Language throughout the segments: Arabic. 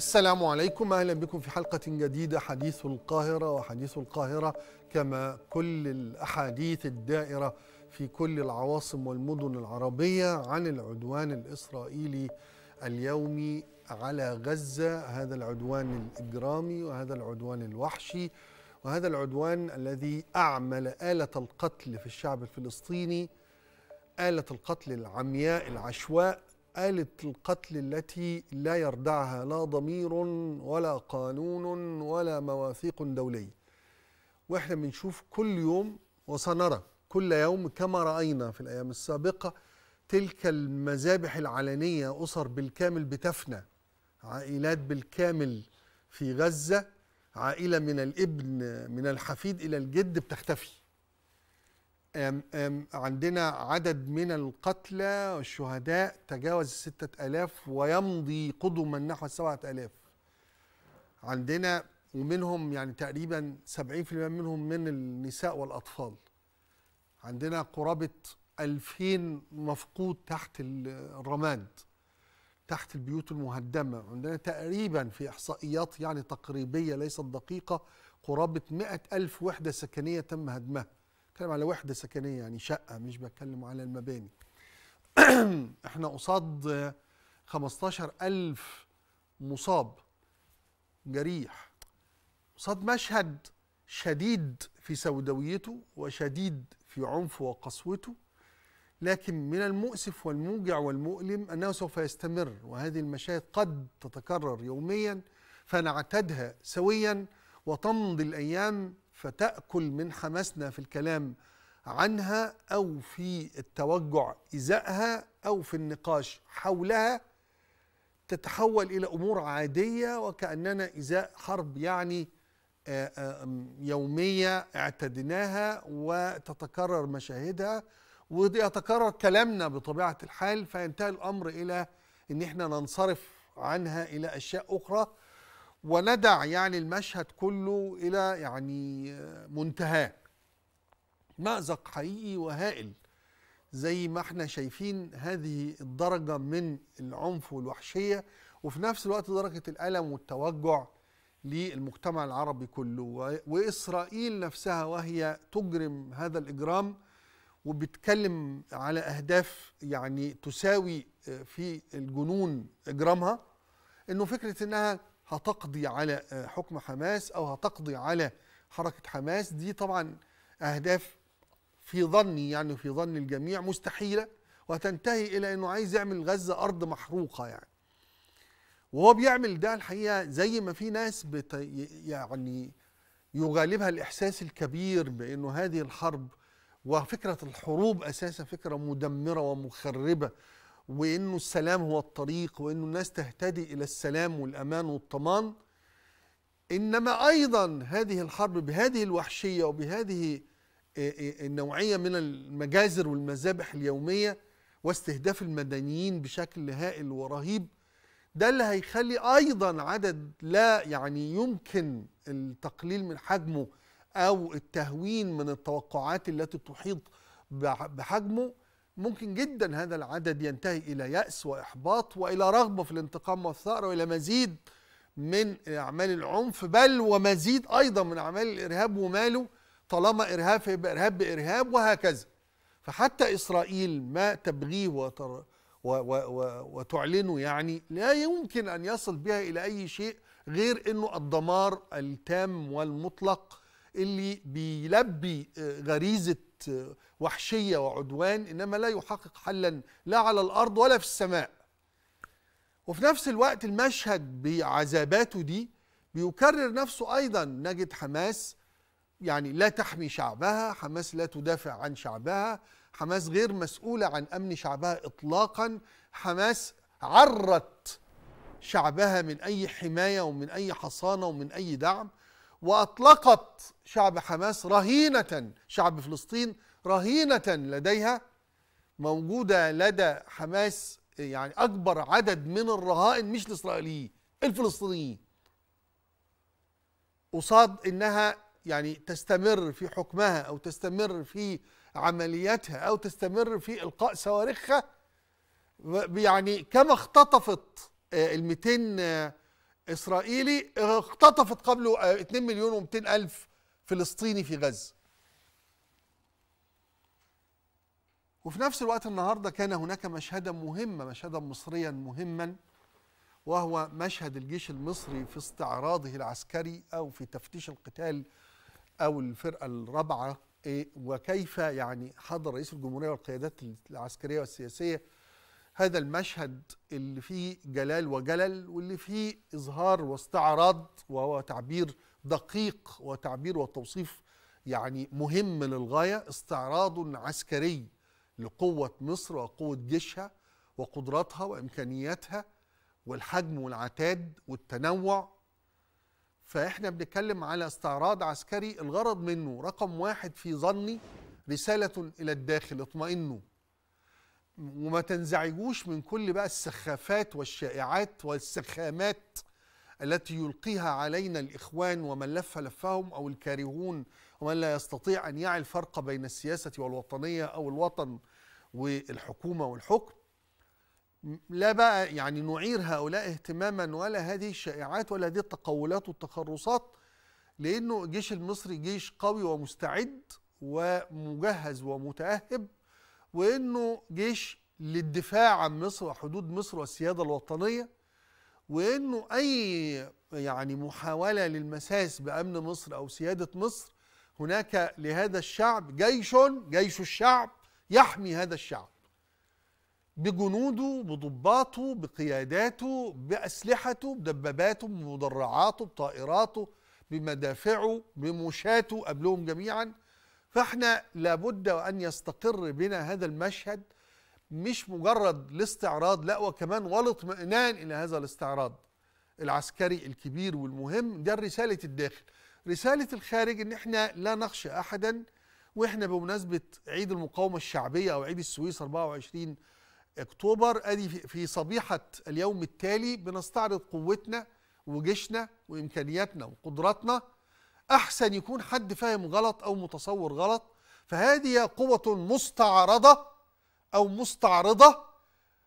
السلام عليكم اهلا بكم في حلقه جديده حديث القاهره وحديث القاهره كما كل الاحاديث الدائره في كل العواصم والمدن العربيه عن العدوان الاسرائيلي اليومي على غزه هذا العدوان الاجرامي وهذا العدوان الوحشي وهذا العدوان الذي اعمل اله القتل في الشعب الفلسطيني اله القتل العمياء العشواء آلة القتل التي لا يردعها لا ضمير ولا قانون ولا مواثيق دولية وإحنا بنشوف كل يوم وسنرى كل يوم كما رأينا في الأيام السابقة تلك المذابح العلنية أسر بالكامل بتفنى عائلات بالكامل في غزة عائلة من الابن من الحفيد إلى الجد بتختفي أم أم عندنا عدد من القتلى والشهداء تجاوز الستة ألاف ويمضي قدما نحو السبعة ألاف عندنا ومنهم يعني تقريبا 70% منهم من النساء والأطفال عندنا قرابة 2000 مفقود تحت الرماد تحت البيوت المهدمة عندنا تقريبا في إحصائيات يعني تقريبية ليست دقيقة قرابة مئة ألف وحدة سكنية تم هدمها بتكلم على وحده سكنيه يعني شقه مش بتكلم على المباني احنا قصاد 15000 مصاب جريح قصاد مشهد شديد في سوداويته وشديد في عنفه وقسوته لكن من المؤسف والموجع والمؤلم انه سوف يستمر وهذه المشاهد قد تتكرر يوميا فنعتادها سويا وتمضي الايام فتأكل من حماسنا في الكلام عنها أو في التوجع إزاءها أو في النقاش حولها تتحول إلى أمور عادية وكأننا إزاء حرب يعني آه، يومية اعتدناها وتتكرر مشاهدها ويتكرر كلامنا بطبيعة الحال فينتهي الأمر إلى أن احنا ننصرف عنها إلى أشياء أخرى وندع يعني المشهد كله إلى يعني منتهاه مأزق حقيقي وهائل زي ما احنا شايفين هذه الدرجة من العنف والوحشية وفي نفس الوقت درجة الألم والتوجع للمجتمع العربي كله وإسرائيل نفسها وهي تجرم هذا الإجرام وبتكلم على أهداف يعني تساوي في الجنون إجرامها إنه فكرة إنها هتقضي على آه، حكم حماس او هتقضي على حركه حماس دي طبعا اهداف في ظني يعني في ظن الجميع مستحيله وتنتهي الى انه عايز يعمل غزه ارض محروقه يعني وهو بيعمل ده الحقيقه زي ما في ناس بت يعني يغالبها الاحساس الكبير بانه هذه الحرب وفكره الحروب اساسا فكره مدمره ومخربه وانه السلام هو الطريق وانه الناس تهتدي الى السلام والامان والطمان انما ايضا هذه الحرب بهذه الوحشيه وبهذه آه، آه، النوعيه من المجازر والمذابح اليوميه واستهداف المدنيين بشكل هائل ورهيب ده اللي هيخلي ايضا عدد لا يعني يمكن التقليل من حجمه او التهوين من التوقعات التي تحيط بحجمه ممكن جدا هذا العدد ينتهي إلى يأس وإحباط وإلى رغبة في الانتقام والثأر وإلى مزيد من أعمال العنف بل ومزيد أيضا من أعمال الإرهاب وماله طالما إرهاب يبقى إرهاب بإرهاب وهكذا فحتى إسرائيل ما تبغيه وتر و و و وتعلنه يعني لا يمكن أن يصل بها إلى أي شيء غير أنه الدمار التام والمطلق اللي بيلبي آه، غريزة آه، وحشيه وعدوان انما لا يحقق حلا لا على الارض ولا في السماء وفي نفس الوقت المشهد بعذاباته دي بيكرر نفسه ايضا نجد حماس يعني لا تحمي شعبها حماس لا تدافع عن شعبها حماس غير مسؤوله عن امن شعبها اطلاقا حماس عرت شعبها من اي حمايه ومن اي حصانه ومن اي دعم واطلقت شعب حماس رهينه شعب فلسطين رهينة لديها موجودة لدى حماس يعني أكبر عدد من الرهائن مش الإسرائيليين الفلسطينيين قصاد إنها يعني تستمر في حكمها أو تستمر في عملياتها أو تستمر في إلقاء صواريخها يعني كما اختطفت آه، ال 200 آه، إسرائيلي اختطفت قبله 2 آه، مليون و 200 ألف فلسطيني في غزة وفي نفس الوقت النهاردة كان هناك مشهدا مهما مشهدا مصريا مهما وهو مشهد الجيش المصري في استعراضه العسكري أو في تفتيش القتال أو الفرقة الرابعة إيه، وكيف يعني حضر رئيس الجمهورية والقيادات العسكرية والسياسية هذا المشهد اللي فيه جلال وجلل واللي فيه إظهار واستعراض وهو تعبير دقيق وتعبير وتوصيف يعني مهم للغاية استعراض عسكري لقوة مصر وقوة جيشها وقدراتها وإمكانياتها والحجم والعتاد والتنوع فإحنا بنتكلم على استعراض عسكري الغرض منه رقم واحد في ظني رسالة إلى الداخل اطمئنوا وما تنزعجوش من كل بقى السخافات والشائعات والسخامات التي يلقيها علينا الإخوان ومن لف لفهم أو الكارهون ومن لا يستطيع أن يعي الفرق بين السياسة والوطنية أو الوطن والحكومه والحكم لا بقى يعني نعير هؤلاء اهتماما ولا هذه الشائعات ولا هذه التقولات والتخرصات لانه الجيش المصري جيش قوي ومستعد ومجهز ومتاهب وانه جيش للدفاع عن مصر وحدود مصر والسياده الوطنيه وانه اي يعني محاوله للمساس بامن مصر او سياده مصر هناك لهذا الشعب جيش جيش الشعب يحمي هذا الشعب بجنوده بضباطه بقياداته بأسلحته بدباباته بمدرعاته بطائراته بمدافعه بمشاته قبلهم جميعا فاحنا لابد وأن يستقر بنا هذا المشهد مش مجرد الاستعراض لا وكمان والاطمئنان إلى هذا الاستعراض العسكري الكبير والمهم ده رسالة الداخل رسالة الخارج ان احنا لا نخشى أحدا واحنا بمناسبه عيد المقاومه الشعبيه او عيد السويس 24 اكتوبر ادي في صبيحه اليوم التالي بنستعرض قوتنا وجيشنا وامكانياتنا وقدراتنا احسن يكون حد فاهم غلط او متصور غلط فهذه قوه مستعرضه او مستعرضه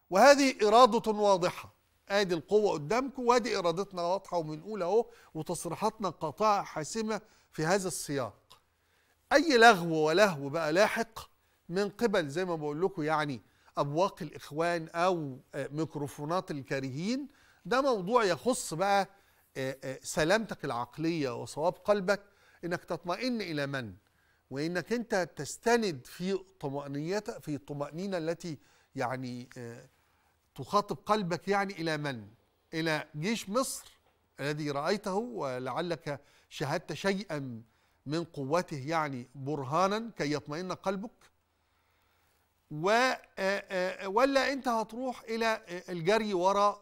وهذه اراده واضحه ادي القوه قدامكم وادي ارادتنا واضحه وبنقول اهو وتصريحاتنا قاطعه حاسمه في هذا السياق اي لغو ولهو بقى لاحق من قبل زي ما بقول لكم يعني ابواق الاخوان او آه، ميكروفونات الكارهين ده موضوع يخص بقى آه، آه، سلامتك العقليه وصواب قلبك انك تطمئن الى من وانك انت تستند في طمانينتك في الطمأنينه التي يعني تخاطب قلبك يعني الى من؟ الى جيش مصر الذي رايته ولعلك شاهدت شيئا من قوته يعني برهانا كي يطمئن قلبك و آه، آه، آه، ولا انت هتروح الى الجري وراء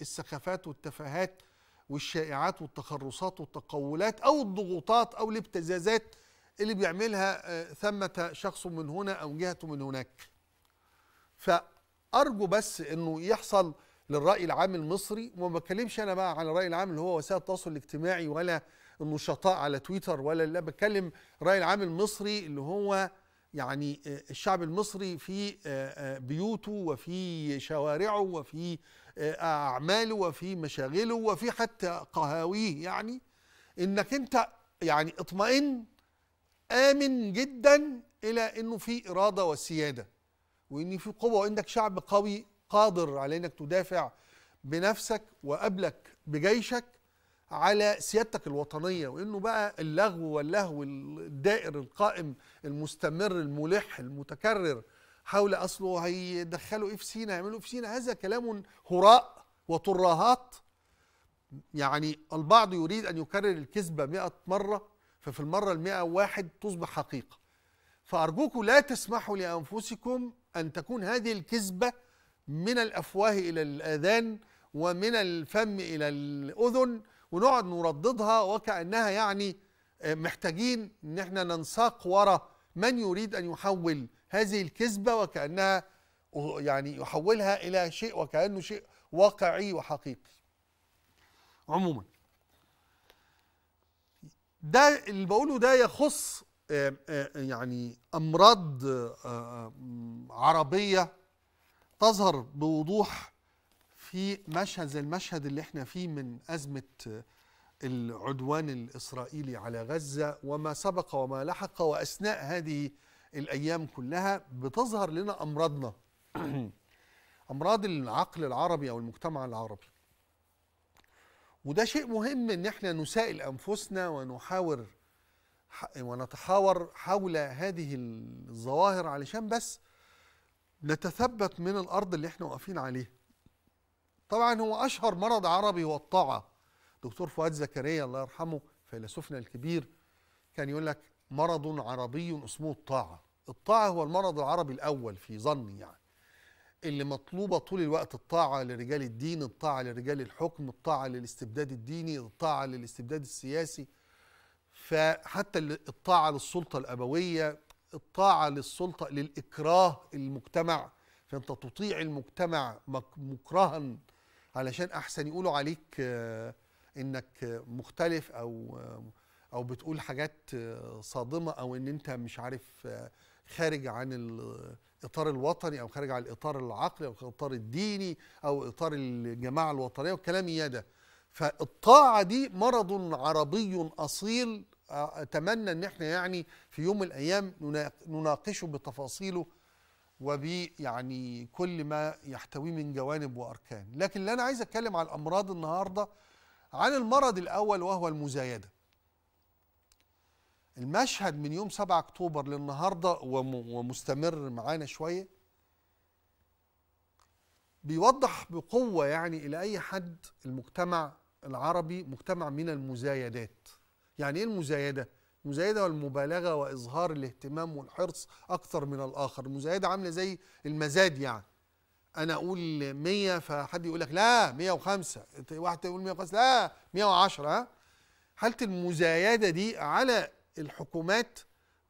السخافات والتفاهات والشائعات والتخرصات والتقولات او الضغوطات او الابتزازات اللي بيعملها ثمة شخص من هنا او جهة من هناك فارجو بس انه يحصل للرأي العام المصري وما بتكلمش انا بقى عن الرأي العام اللي هو وسائل التواصل الاجتماعي ولا النشطاء على تويتر ولا لا بتكلم الراي العام المصري اللي هو يعني آه، الشعب المصري في آه، آه، بيوته وفي شوارعه وفي اعماله وفي مشاغله وفي حتى قهاويه يعني انك انت يعني اطمئن امن جدا الى انه في اراده وسياده وان في قوه وانك شعب قوي قادر على انك تدافع بنفسك وقبلك بجيشك على سيادتك الوطنيه وانه بقى اللغو واللهو الدائر القائم المستمر الملح المتكرر حول اصله هيدخلوا ايه في سينا يعملوا إيه في سينا هذا كلام هراء وطراهات يعني البعض يريد ان يكرر الكذبه 100 مره ففي المره المئة واحد تصبح حقيقه فارجوكم لا تسمحوا لانفسكم ان تكون هذه الكذبه من الافواه الى الاذان ومن الفم الى الاذن ونقعد نرددها وكأنها يعني آه، محتاجين ان احنا ننساق ورا من يريد ان يحول هذه الكذبه وكانها أه، يعني يحولها الى شيء وكانه شيء واقعي وحقيقي. عموما ده اللي بقوله ده يخص آه، يعني امراض عربيه تظهر بوضوح في مشهد زي المشهد اللي احنا فيه من أزمة آه، العدوان الإسرائيلي على غزة وما سبق وما لحق وأثناء هذه الأيام كلها بتظهر لنا أمراضنا أمراض العقل العربي أو المجتمع العربي وده شيء مهم ان احنا نسائل انفسنا ونحاور ونتحاور حول هذه الظواهر علشان بس نتثبت من الارض اللي احنا واقفين عليها طبعا هو أشهر مرض عربي هو الطاعة دكتور فؤاد زكريا الله يرحمه فيلسوفنا الكبير كان يقول لك مرض عربي اسمه الطاعة الطاعة هو المرض العربي الأول في ظني يعني اللي مطلوبة طول الوقت الطاعة لرجال الدين الطاعة لرجال الحكم الطاعة للاستبداد الديني الطاعة للاستبداد السياسي فحتى الطاعة للسلطة الأبوية الطاعة للسلطة للإكراه المجتمع فأنت تطيع المجتمع مكرها علشان احسن يقولوا عليك آه، انك مختلف او آه، او بتقول حاجات آه، صادمه او ان انت مش عارف خارج عن الاطار الوطني او خارج عن الاطار العقلي او الاطار الديني او اطار الجماعه الوطنيه والكلام يا ده فالطاعه دي مرض عربي اصيل اتمنى ان احنا يعني في يوم من الايام نناقشه بتفاصيله يعني كل ما يحتويه من جوانب واركان لكن اللي انا عايز اتكلم على الامراض النهارده عن المرض الاول وهو المزايده المشهد من يوم 7 اكتوبر للنهارده ومستمر معانا شويه بيوضح بقوه يعني الى اي حد المجتمع العربي مجتمع من المزايدات يعني ايه المزايده مزايدة والمبالغة وإظهار الاهتمام والحرص أكثر من الآخر المزايدة عاملة زي المزاد يعني أنا أقول 100 فحد يقول لك لا 105 واحد يقول 105 لا 110 ها حالة المزايدة دي على الحكومات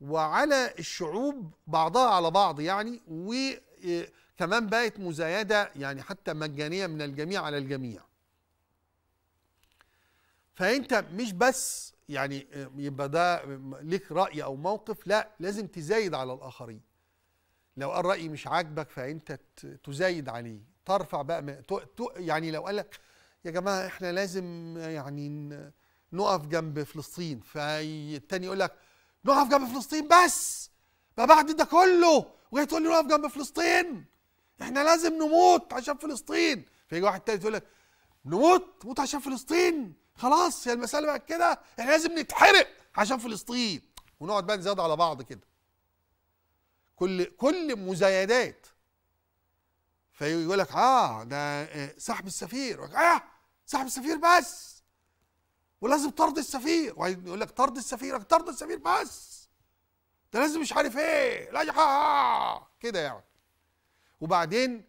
وعلى الشعوب بعضها على بعض يعني وكمان بقت مزايدة يعني حتى مجانية من الجميع على الجميع فأنت مش بس يعني آه، يبقى ده آه، ليك راي او موقف لا لازم تزايد على الاخرين لو قال راي مش عاجبك فانت تزايد عليه ترفع بقى يعني لو قال لك يا جماعه احنا لازم آه، يعني نقف جنب فلسطين فالتاني يقول لك نقف جنب فلسطين بس ما بعد ده كله وهي تقول لي نقف جنب فلسطين احنا لازم نموت عشان فلسطين فيجي واحد تالت يقول لك نموت نموت عشان فلسطين خلاص هي المساله بقت كده احنا لازم نتحرق عشان فلسطين ونقعد بقى نزيد على بعض كده كل كل مزايدات فيقول لك اه ده آه، سحب السفير اه سحب السفير بس ولازم طرد السفير ويقول لك طرد السفير طرد السفير بس ده لازم مش عارف ايه لا كده يعني وبعدين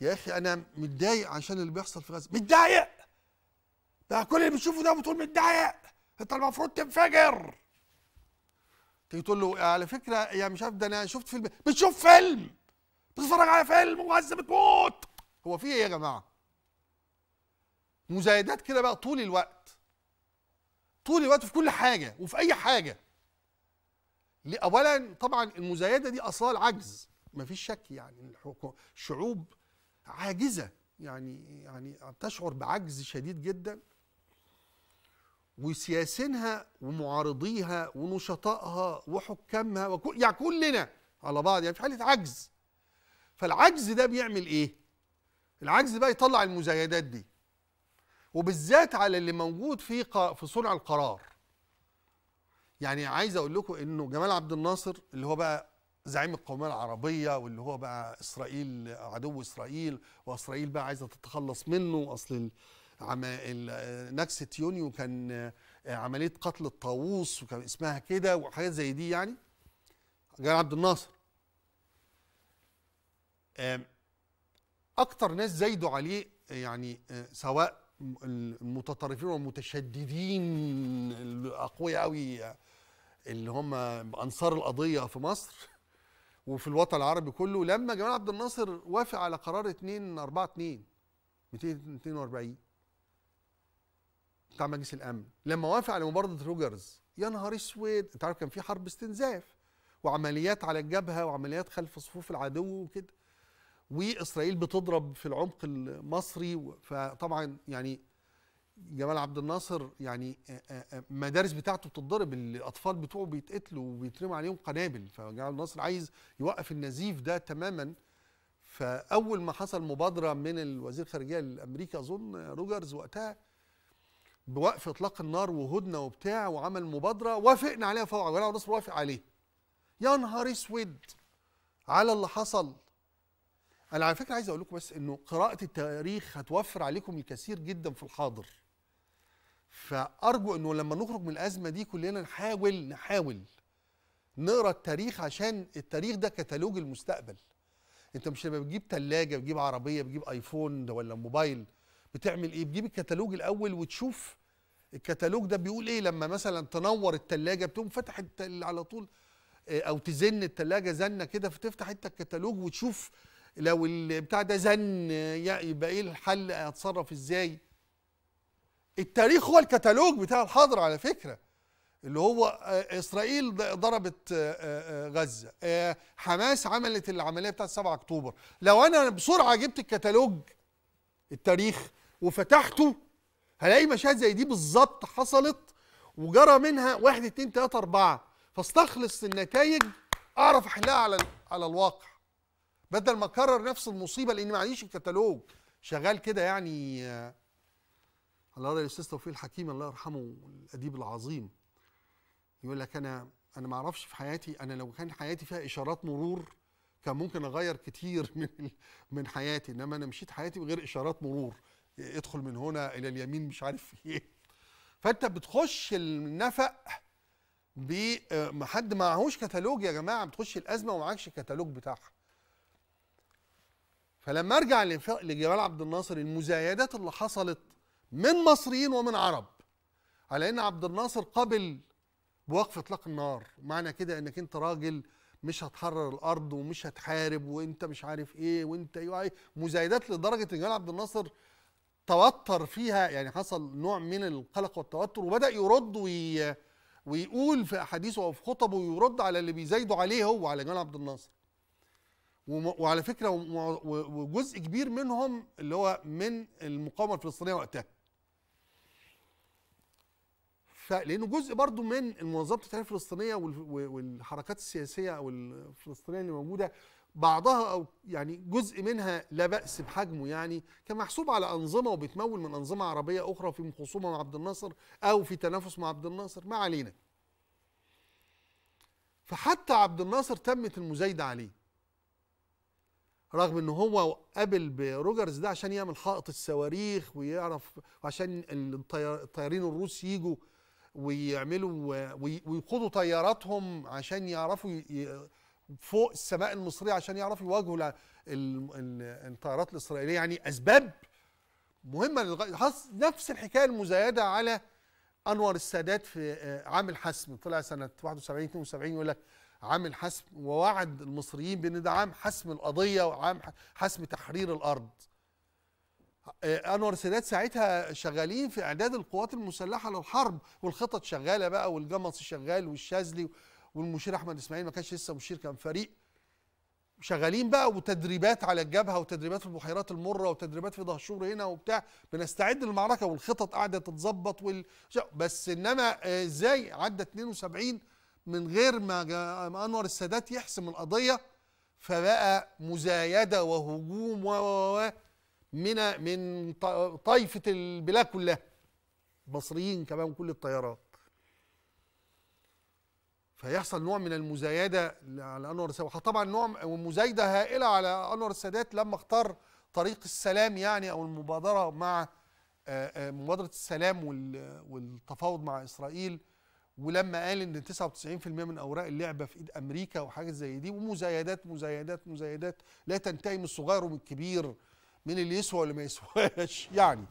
يا اخي انا متضايق عشان اللي بيحصل في غزه متضايق ده كل اللي بتشوفه ده بتقول متضايق انت المفروض تنفجر تيجي تقول له على فكره يا مش عارف ده انا شفت فيلم بتشوف فيلم بتتفرج على فيلم وغزه بتموت هو في ايه يا جماعه مزايدات كده بقى طول الوقت طول الوقت في كل حاجه وفي اي حاجه اولا طبعا المزايده دي عجز العجز فيش شك يعني شعوب عاجزه يعني يعني تشعر بعجز شديد جدا وسياسينها ومعارضيها ونشطائها وحكامها وكل يعني كلنا على بعض يعني في حاله عجز فالعجز ده بيعمل ايه العجز بقى يطلع المزايدات دي وبالذات على اللي موجود في في صنع القرار يعني عايز اقول لكم انه جمال عبد الناصر اللي هو بقى زعيم القوميه العربيه واللي هو بقى اسرائيل عدو اسرائيل واسرائيل بقى عايزه تتخلص منه اصل عمائل نكسة يونيو كان آه، عملية قتل الطاووس وكان اسمها كده وحاجات زي دي يعني جمال عبد الناصر أكتر ناس زايدوا عليه آه، يعني آه، سواء المتطرفين والمتشددين الأقوياء قوي اللي هم أنصار القضية في مصر وفي الوطن العربي كله لما جمال عبد الناصر وافق على قرار 2 4 2 242 بتاع مجلس الامن لما وافق على مبارده روجرز يا نهار اسود انت عارف كان في حرب استنزاف وعمليات على الجبهه وعمليات خلف صفوف العدو وكده واسرائيل بتضرب في العمق المصري فطبعا يعني جمال عبد الناصر يعني المدارس بتاعته بتتضرب الاطفال بتوعه بيتقتلوا وبيترموا عليهم قنابل فجمال عبد الناصر عايز يوقف النزيف ده تماما فاول ما حصل مبادره من الوزير الخارجيه الامريكي اظن روجرز وقتها بوقف اطلاق النار وهدنه وبتاع وعمل مبادره وافقنا عليها فورا ولا نصر وافق عليه يا نهار اسود على اللي حصل انا على فكره عايز اقول لكم بس انه قراءه التاريخ هتوفر عليكم الكثير جدا في الحاضر فارجو انه لما نخرج من الازمه دي كلنا نحاول نحاول نقرا التاريخ عشان التاريخ ده كتالوج المستقبل انت مش لما بتجيب ثلاجه بتجيب عربيه بتجيب ايفون ولا موبايل بتعمل ايه بتجيب الكتالوج الاول وتشوف الكتالوج ده بيقول ايه لما مثلا تنور التلاجة بتقوم التل على طول آه، او تزن التلاجة زنه كده فتفتح انت الكتالوج وتشوف لو البتاع ده زن يبقى ايه الحل هتصرف ازاي التاريخ هو الكتالوج بتاع الحاضر على فكره اللي هو آه، اسرائيل ضربت آه، غزه حماس عملت العمليه بتاعت 7 اكتوبر لو انا بسرعه جبت الكتالوج التاريخ وفتحته هلاقي مشاهد زي دي بالظبط حصلت وجرى منها واحد اتنين تلاته اربعه فاستخلص النتائج اعرف احلها على على الواقع بدل ما اكرر نفس المصيبه لان ما عنديش الكتالوج شغال كده يعني آه، على راي الاستاذ توفيق الحكيم الله يرحمه الاديب العظيم يقول لك انا انا ما اعرفش في حياتي انا لو كان حياتي فيها اشارات مرور كان ممكن اغير كتير من من حياتي انما انا مشيت حياتي بغير اشارات مرور ادخل من هنا الى اليمين مش عارف ايه فانت بتخش النفق بحد معهوش كتالوج يا جماعه بتخش الازمه ومعكش كتالوج بتاعها فلما ارجع لجمال عبد الناصر المزايدات اللي حصلت من مصريين ومن عرب على ان عبد الناصر قبل بوقف اطلاق النار معنى كده انك انت راجل مش هتحرر الارض ومش هتحارب وانت مش عارف ايه وانت ايه مزايدات لدرجه ان جمال عبد الناصر توتر فيها يعني حصل نوع من القلق والتوتر وبدا يرد وي ويقول في احاديثه وفي خطبه ويرد على اللي بيزايده عليه هو على جمال عبد الناصر وعلى فكره وجزء كبير منهم اللي هو من المقاومه الفلسطينيه وقتها فلانه جزء برضو من منظمه التحرير الفلسطينيه والحركات السياسيه او الفلسطينيه اللي موجوده بعضها او يعني جزء منها لا باس بحجمه يعني كان محسوب على انظمه وبتمول من انظمه عربيه اخرى في خصومه مع عبد الناصر او في تنافس مع عبد الناصر ما علينا. فحتى عبد الناصر تمت المزايده عليه. رغم ان هو قابل بروجرز ده عشان يعمل حائط الصواريخ ويعرف وعشان الطيارين الروس يجوا ويعملوا ويقودوا طياراتهم عشان يعرفوا فوق السماء المصرية عشان يعرفوا يواجهوا الطيارات الإسرائيلية يعني أسباب مهمة نفس الحكاية المزايدة على أنور السادات في آه، عام الحسم طلع سنة 71 72 يقول لك عام الحسم ووعد المصريين بأن ده عام حسم القضية وعام حسم تحرير الأرض آه، انور السادات ساعتها شغالين في اعداد القوات المسلحه للحرب والخطط شغاله بقى والجمص شغال والشاذلي والمشير احمد اسماعيل ما كانش لسه مشير كان فريق شغالين بقى وتدريبات على الجبهه وتدريبات في البحيرات المره وتدريبات في دهشور هنا وبتاع بنستعد للمعركه والخطط قاعده تتظبط وال... بس انما آه، ازاي عدى 72 من غير ما انور السادات يحسم القضيه فبقى مزايده وهجوم و من من طائفه البلاد كلها مصريين كمان كل الطيارات فيحصل نوع من المزايده على انور السادات طبعا نوع مزايده هائله على انور السادات لما اختار طريق السلام يعني او المبادره مع مبادره السلام والتفاوض مع اسرائيل ولما قال ان 99% من اوراق اللعبه في ايد امريكا وحاجه زي دي ومزايدات مزايدات مزايدات لا تنتهي من الصغير ومن الكبير مين اللي يسوى واللي ما يسواش يعني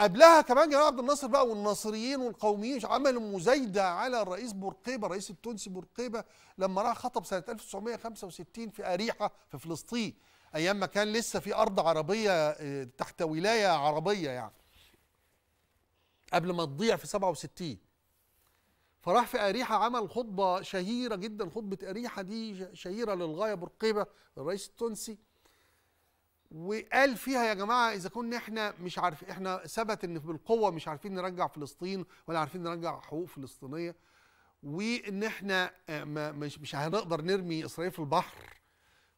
قبلها كمان جمال عبد الناصر بقى والناصريين والقوميين عملوا مزايده على الرئيس بورقيبه الرئيس التونسي بورقيبه لما راح خطب سنه 1965 في اريحه في فلسطين ايام ما كان لسه في ارض عربيه آه، تحت ولايه عربيه يعني قبل ما تضيع في 67 فراح في اريحه عمل خطبه شهيره جدا خطبه اريحه دي شهيره للغايه بورقيبه الرئيس التونسي وقال فيها يا جماعه اذا كنا احنا مش عارف احنا ثبت ان بالقوه مش عارفين نرجع فلسطين ولا عارفين نرجع حقوق فلسطينيه وان احنا آه, مش مش هنقدر نرمي اسرائيل في البحر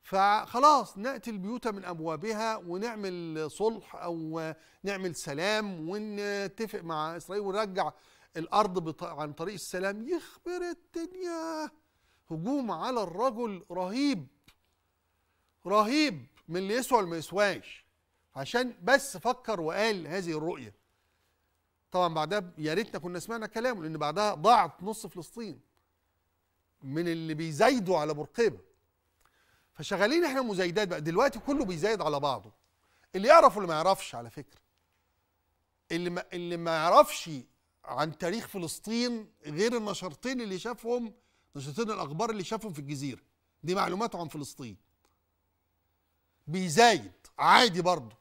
فخلاص ناتي البيوت من ابوابها ونعمل صلح او نعمل سلام ونتفق مع اسرائيل ونرجع الارض عن طريق السلام يخبر الدنيا هجوم على الرجل رهيب رهيب من اللي يسوى واللي ما يسواش عشان بس فكر وقال هذه الرؤيه طبعا بعدها يا ريتنا كنا سمعنا كلامه لان بعدها ضاعت نص فلسطين من اللي بيزايدوا على برقيبه فشغالين احنا مزايدات بقى دلوقتي كله بيزايد على بعضه اللي يعرف واللي ما يعرفش على فكره اللي ما اللي ما يعرفش عن تاريخ فلسطين غير النشرتين اللي شافهم نشرتين الاخبار اللي شافهم في الجزيره دي معلوماته عن فلسطين بيزايد عادي برضه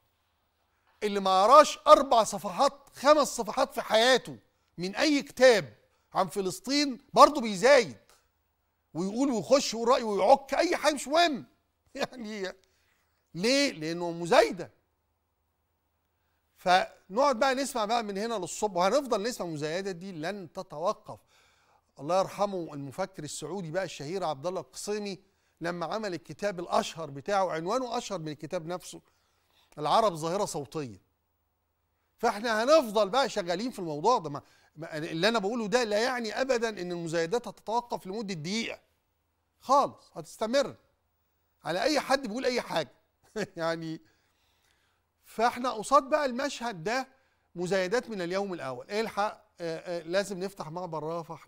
اللي ما قراش اربع صفحات خمس صفحات في حياته من اي كتاب عن فلسطين برضه بيزايد ويقول ويخش يقول رايه ويعك اي حاجه مش مهم يعني ليه؟ لانه مزايده فنقعد بقى نسمع بقى من هنا للصبح وهنفضل نسمع المزايده دي لن تتوقف الله يرحمه المفكر السعودي بقى الشهير عبد الله القصيمي لما عمل الكتاب الأشهر بتاعه عنوانه أشهر من الكتاب نفسه العرب ظاهرة صوتية فاحنا هنفضل بقى شغالين في الموضوع ده ما اللي أنا بقوله ده لا يعني أبدا إن المزايدات هتتوقف لمدة دقيقة خالص هتستمر على أي حد بيقول أي حاجة يعني فاحنا قصاد بقى المشهد ده مزايدات من اليوم الأول إيه الحق لازم نفتح معبر رافح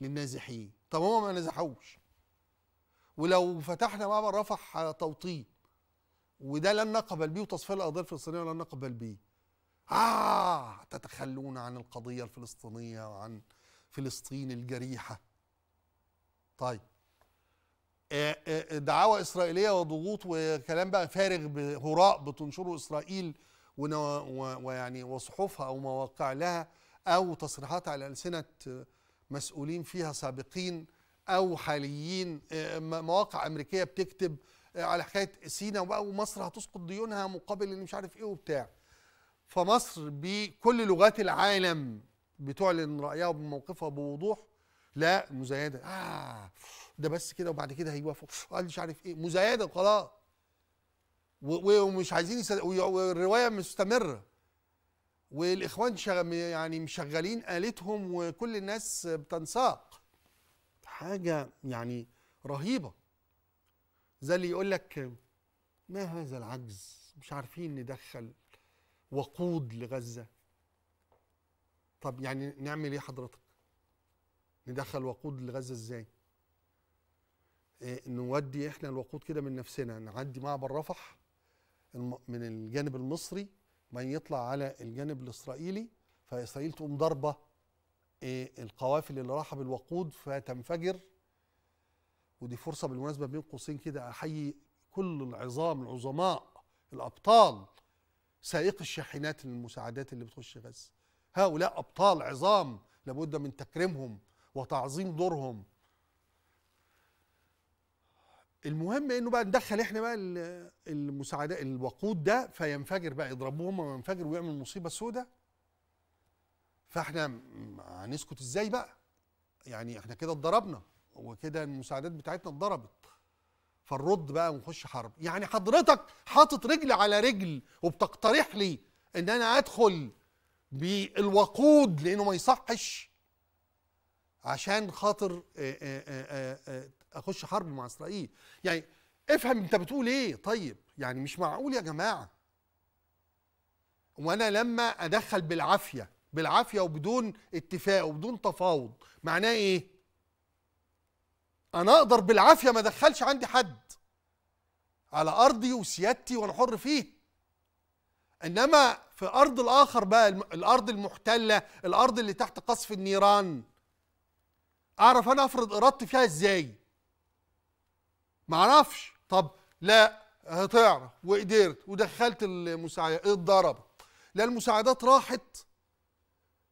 للنازحين طب هم ما نزحوش ولو فتحنا معبر رفح توطين وده لن نقبل به وتصفيه القضيه الفلسطينيه لن نقبل به آه تتخلون عن القضية الفلسطينية وعن فلسطين الجريحة طيب آه، آه، دعاوى إسرائيلية وضغوط وكلام بقى فارغ هراء بتنشره إسرائيل ويعني وصحفها أو مواقع لها أو تصريحات على ألسنة مسؤولين فيها سابقين او حاليين آه، مواقع امريكيه بتكتب آه، على حكايه سينا وبقى ومصر هتسقط ديونها مقابل اللي مش عارف ايه وبتاع فمصر بكل لغات العالم بتعلن رايها وموقفها بوضوح لا مزايده اه ده بس كده وبعد كده هيوافقوا قال مش عارف ايه مزايده وخلاص ومش عايزين والروايه مستمره والاخوان يعني مشغلين التهم وكل الناس بتنساق حاجة يعني رهيبة زي اللي يقول لك ما هذا العجز مش عارفين ندخل وقود لغزة طب يعني نعمل ايه حضرتك ندخل وقود لغزة ازاي إيه نودي احنا الوقود كده من نفسنا نعدي معبر رفح من الجانب المصري ما يطلع على الجانب الاسرائيلي فاسرائيل تقوم ضربه إيه القوافل اللي راحه بالوقود فتنفجر ودي فرصه بالمناسبه بين قوسين كده احيي كل العظام العظماء الابطال سائق الشاحنات المساعدات اللي بتخش غزه هؤلاء ابطال عظام لابد من تكريمهم وتعظيم دورهم المهم انه بقى ندخل احنا بقى المساعدات الوقود ده فينفجر بقى يضربوه هم وينفجر ويعمل مصيبه سوداء فاحنا هنسكت ازاي بقى يعني احنا كده اتضربنا وكده المساعدات بتاعتنا اتضربت فنرد بقى ونخش حرب يعني حضرتك حاطط رجل على رجل وبتقترح لي ان انا ادخل بالوقود لانه ما يصحش عشان خاطر آه، آه، آه، اخش حرب مع اسرائيل يعني افهم انت بتقول ايه طيب يعني مش معقول يا جماعه وانا لما ادخل بالعافيه بالعافيه وبدون اتفاق وبدون تفاوض معناه ايه انا اقدر بالعافيه ما ادخلش عندي حد على ارضي وسيادتي وانا حر فيه انما في ارض الاخر بقى الارض المحتله الارض اللي تحت قصف النيران اعرف انا افرض ارادتي فيها ازاي ما اعرفش طب لا هتعرف وقدرت ودخلت المساعدات اتضربت لا المساعدات راحت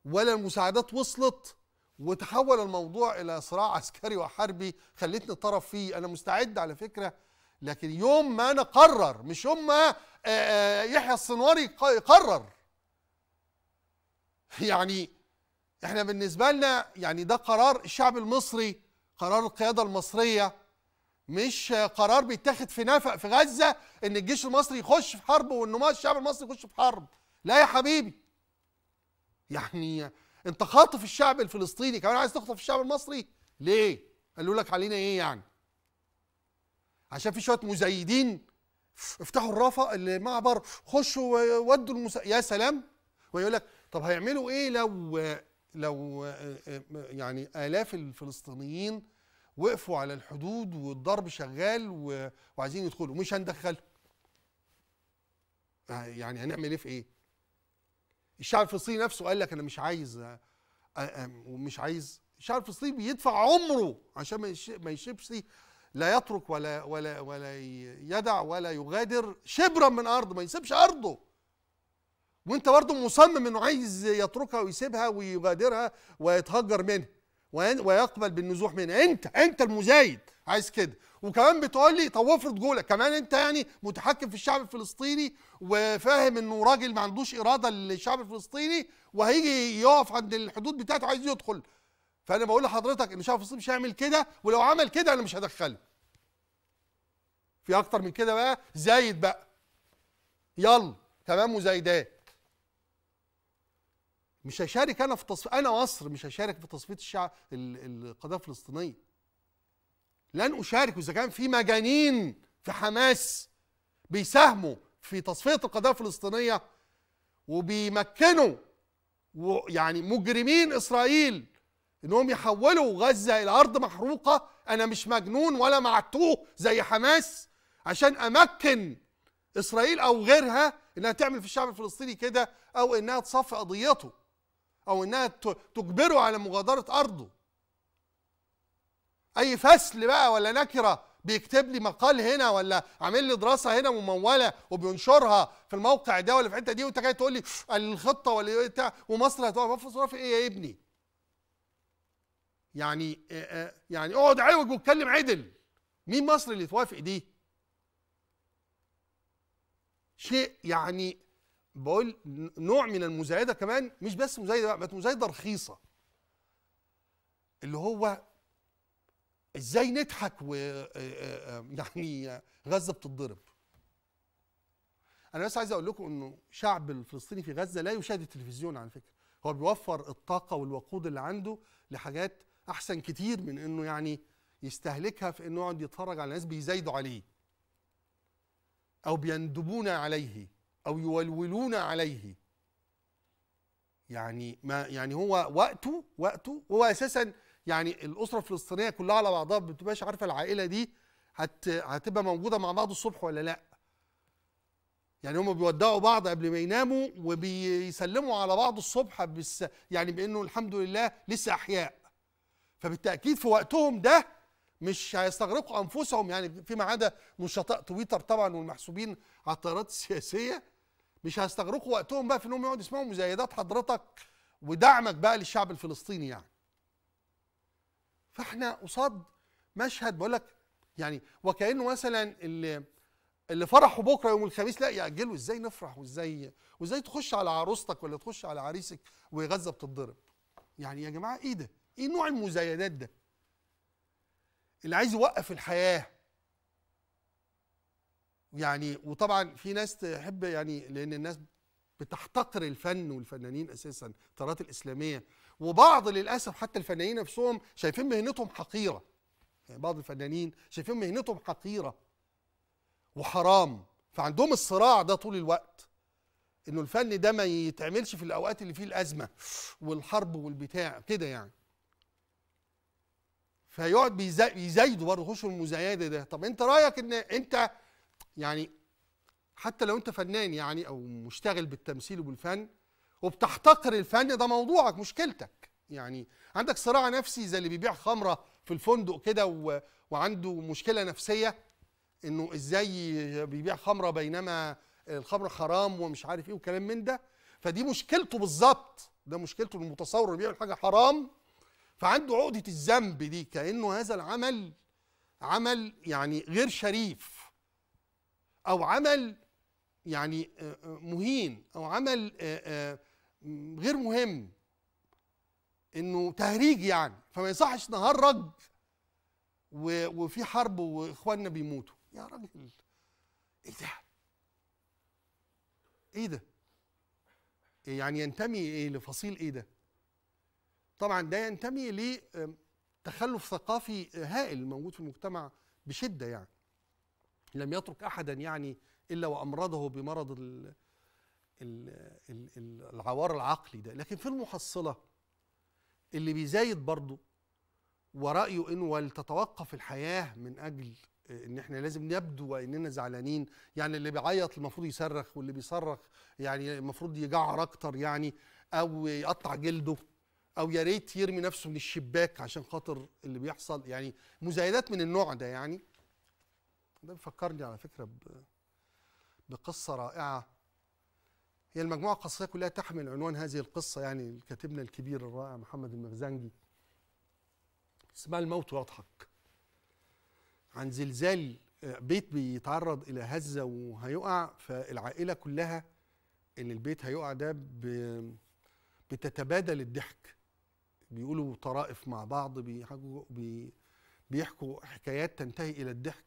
ولا المساعدات وصلت وتحول الموضوع الى صراع عسكري وحربي خلتني طرف فيه انا مستعد على فكره لكن يوم ما انا قرر مش يوم ما آه، آه، يحيى السنواري قرر يعني احنا بالنسبه لنا يعني ده قرار الشعب المصري قرار القياده المصريه مش قرار بيتاخد في نفق في غزه ان الجيش المصري يخش في حرب وان الشعب المصري يخش في حرب لا يا حبيبي يعني انت خاطف الشعب الفلسطيني كمان عايز تخطف الشعب المصري ليه قالوا لك علينا ايه يعني عشان في شويه مزيدين افتحوا الرافه المعبر خشوا ودوا المسا... يا سلام ويقول لك طب هيعملوا ايه لو لو يعني الاف الفلسطينيين وقفوا على الحدود والضرب شغال وعايزين يدخلوا مش هندخلهم يعني هنعمل ايه في ايه الشعب الفلسطيني نفسه قال لك انا مش عايز آه، آه، ومش عايز الشعب الفلسطيني بيدفع عمره عشان ما يشبش لا يترك ولا ولا ولا يدع ولا يغادر شبرا من ارضه ما يسيبش ارضه وانت برضه مصمم انه عايز يتركها ويسيبها ويغادرها ويتهجر منها ويقبل بالنزوح منها انت انت المزايد عايز كده وكمان بتقول لي طب وافرض جولك كمان انت يعني متحكم في الشعب الفلسطيني وفاهم انه راجل ما عندوش اراده للشعب الفلسطيني وهيجي يقف عند الحدود بتاعته عايز يدخل فانا بقول لحضرتك ان الشعب الفلسطيني مش هيعمل كده ولو عمل كده انا مش هدخله في اكتر من كده بقى زايد بقى يلا تمام وزايدات مش هشارك انا في تصفيق انا مصر مش هشارك في تصفيه الشعب القضيه الفلسطينيه لن أشارك إذا كان في مجانين في حماس بيساهموا في تصفية القضية الفلسطينية وبيمكنوا يعني مجرمين إسرائيل إنهم يحولوا غزة إلى أرض محروقة أنا مش مجنون ولا معتوه زي حماس عشان أمكن إسرائيل أو غيرها إنها تعمل في الشعب الفلسطيني كده أو إنها تصفي قضيته أو إنها تجبره على مغادرة أرضه اي فصل بقى ولا نكره بيكتب لي مقال هنا ولا عامل لي دراسه هنا مموله وبينشرها في الموقع ده ولا في الحته دي وانت جاي تقول لي الخطه ولا إيه بتاع ومصر هتقف في ايه يا ابني؟ يعني يعني اقعد عوج واتكلم عدل مين مصر اللي توافق دي؟ شيء يعني بقول نوع من المزايده كمان مش بس مزايده بقى بقت مزايده رخيصه اللي هو ازاي نضحك و آه، آه، آه، يعني غزه بتتضرب انا بس عايز اقول لكم انه شعب الفلسطيني في غزه لا يشاهد التلفزيون على فكره هو بيوفر الطاقه والوقود اللي عنده لحاجات احسن كتير من انه يعني يستهلكها في انه يقعد يتفرج على ناس بيزايدوا عليه او بيندبون عليه او يولولون عليه يعني ما يعني هو وقته وقته هو اساسا يعني الاسره الفلسطينيه كلها على بعضها ما بتبقاش عارفه العائله دي هت هتبقى موجوده مع بعض الصبح ولا لا يعني هم بيودعوا بعض قبل ما يناموا وبيسلموا على بعض الصبح بس يعني بانه الحمد لله لسه احياء فبالتاكيد في وقتهم ده مش هيستغرقوا انفسهم يعني فيما عدا نشطاء تويتر طبعا والمحسوبين على التيارات السياسيه مش هيستغرقوا وقتهم بقى في انهم يقعدوا يسمعوا مزايدات حضرتك ودعمك بقى للشعب الفلسطيني يعني فاحنا قصاد مشهد بقول لك يعني وكانه مثلا اللي اللي فرحه بكره يوم الخميس لا ياجلوا ازاي نفرح وازاي وازاي تخش على عروستك ولا تخش على عريسك وغزه بتتضرب يعني يا جماعه ايه ده ايه نوع المزايدات ده اللي عايز يوقف الحياه يعني وطبعا في ناس تحب يعني لان الناس بتحتقر الفن والفنانين اساسا الثورات الاسلاميه وبعض للاسف حتى الفنانين نفسهم شايفين مهنتهم حقيره يعني بعض الفنانين شايفين مهنتهم حقيره وحرام فعندهم الصراع ده طول الوقت انه الفن ده ما يتعملش في الاوقات اللي فيه الازمه والحرب والبتاع كده يعني فيقعد بيزايدوا برضه يخشوا المزايده ده طب انت رايك ان انت يعني حتى لو انت فنان يعني او مشتغل بالتمثيل وبالفن وبتحتقر الفن ده موضوعك مشكلتك يعني عندك صراع نفسي زي اللي بيبيع خمره في الفندق كده و... وعنده مشكله نفسيه انه ازاي بيبيع خمره بينما الخمره حرام ومش عارف ايه وكلام من ده فدي مشكلته بالظبط ده مشكلته المتصور اللي بيعمل حاجه حرام فعنده عقده الذنب دي كانه هذا العمل عمل يعني غير شريف او عمل يعني مهين او عمل غير مهم انه تهريج يعني فما يصحش نهرج وفي حرب واخواننا بيموتوا يا راجل ايه ده ايه ده يعني ينتمي ايه لفصيل ايه ده طبعا ده ينتمي لتخلف ثقافي هائل موجود في المجتمع بشده يعني لم يترك احدا يعني الا وامرضه بمرض العوار العقلي ده لكن في المحصلة اللي بيزايد برضه ورأيه إن ولتتوقف الحياة من أجل إن إحنا لازم نبدو وإننا زعلانين يعني اللي بيعيط المفروض يصرخ واللي بيصرخ يعني المفروض يجعر أكتر يعني أو يقطع جلده أو يا ريت يرمي نفسه من الشباك عشان خاطر اللي بيحصل يعني مزايدات من النوع ده يعني ده بيفكرني على فكرة بقصة رائعة هي المجموعة القصصية كلها تحمل عنوان هذه القصة يعني كاتبنا الكبير الرائع محمد المرزنجي اسمها الموت واضحك عن زلزال آه، بيت بيتعرض إلى هزة وهيقع فالعائلة كلها اللي البيت هيقع ده بتتبادل الضحك بيقولوا طرائف مع بعض بيحكوا بي بيحكوا حكايات تنتهي الى الضحك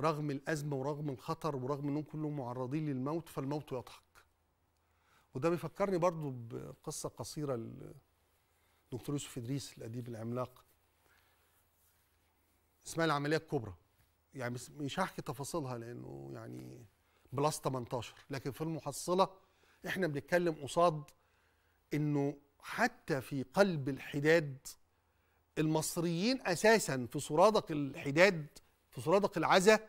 رغم الازمه ورغم الخطر ورغم انهم كلهم معرضين للموت فالموت يضحك وده بيفكرني برضو بقصة قصيرة للدكتور يوسف إدريس الأديب العملاق اسمها العملية الكبرى يعني مش هحكي تفاصيلها لأنه يعني بلس 18 لكن في المحصلة احنا بنتكلم قصاد انه حتى في قلب الحداد المصريين اساسا في سرادق الحداد في سرادق العزا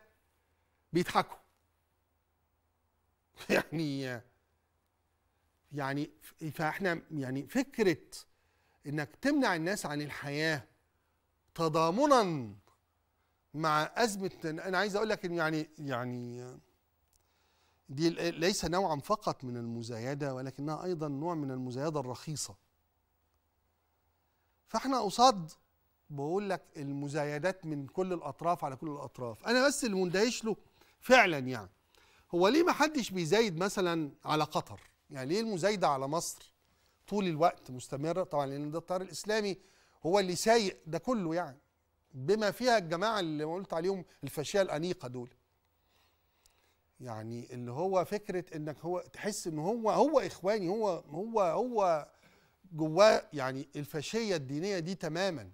بيضحكوا يعني يعني فاحنا يعني فكره انك تمنع الناس عن الحياه تضامنا مع ازمه انا عايز اقول لك ان يعني يعني دي ليس نوعا فقط من المزايده ولكنها ايضا نوع من المزايده الرخيصه فاحنا قصاد بقول لك المزايدات من كل الاطراف على كل الاطراف انا بس اللي مندهش له فعلا يعني هو ليه ما حدش بيزايد مثلا على قطر يعني ليه المزايده على مصر طول الوقت مستمره طبعا لان ده التيار الاسلامي هو اللي سايق ده كله يعني بما فيها الجماعه اللي قلت عليهم الفاشيه الانيقه دول يعني اللي هو فكره انك هو تحس ان هو هو اخواني هو هو هو جواه يعني الفاشيه الدينيه دي تماما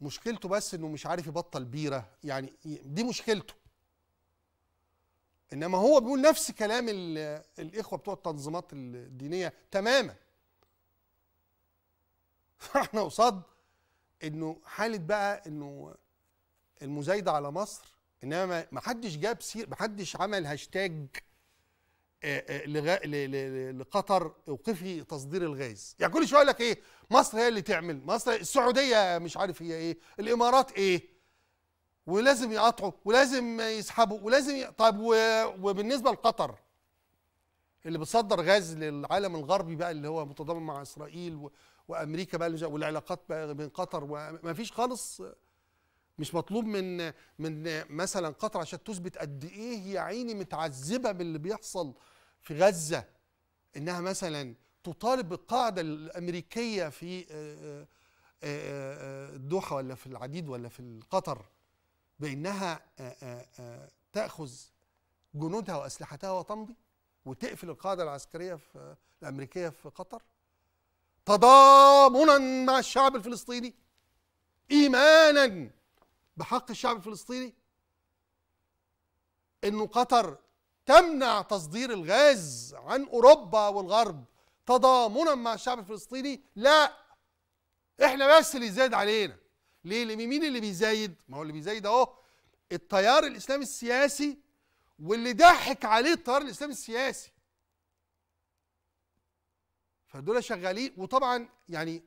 مشكلته بس انه مش عارف يبطل بيره يعني دي مشكلته انما هو بيقول نفس كلام الاخوه بتوع التنظيمات الدينيه تماما فاحنا قصاد انه حاله بقى انه المزايده على مصر انما ما حدش جاب سير ما حدش عمل هاشتاج آه، آه، لقطر اوقفي تصدير الغاز يعني كل شويه يقول لك ايه مصر هي اللي تعمل مصر السعوديه مش عارف هي ايه الامارات ايه ولازم يقاطعوا ولازم يسحبوا ولازم ي... طب و... وبالنسبه لقطر اللي بتصدر غاز للعالم الغربي بقى اللي هو متضامن مع اسرائيل و... وامريكا بقى والعلاقات بقى بين قطر وما فيش خالص مش مطلوب من من مثلا قطر عشان تثبت قد ايه يا عيني متعذبه باللي بيحصل في غزه انها مثلا تطالب بالقاعده الامريكيه في الدوحه ولا في العديد ولا في قطر بانها تاخذ جنودها واسلحتها وتمضي وتقفل القاعده العسكريه في الامريكيه في قطر تضامنا مع الشعب الفلسطيني ايمانا بحق الشعب الفلسطيني انه قطر تمنع تصدير الغاز عن اوروبا والغرب تضامنا مع الشعب الفلسطيني لا احنا بس اللي زاد علينا ليه لمين مين اللي بيزايد ما هو اللي بيزايد اهو التيار الاسلامي السياسي واللي ضحك عليه التيار الاسلامي السياسي فدول شغالين وطبعا يعني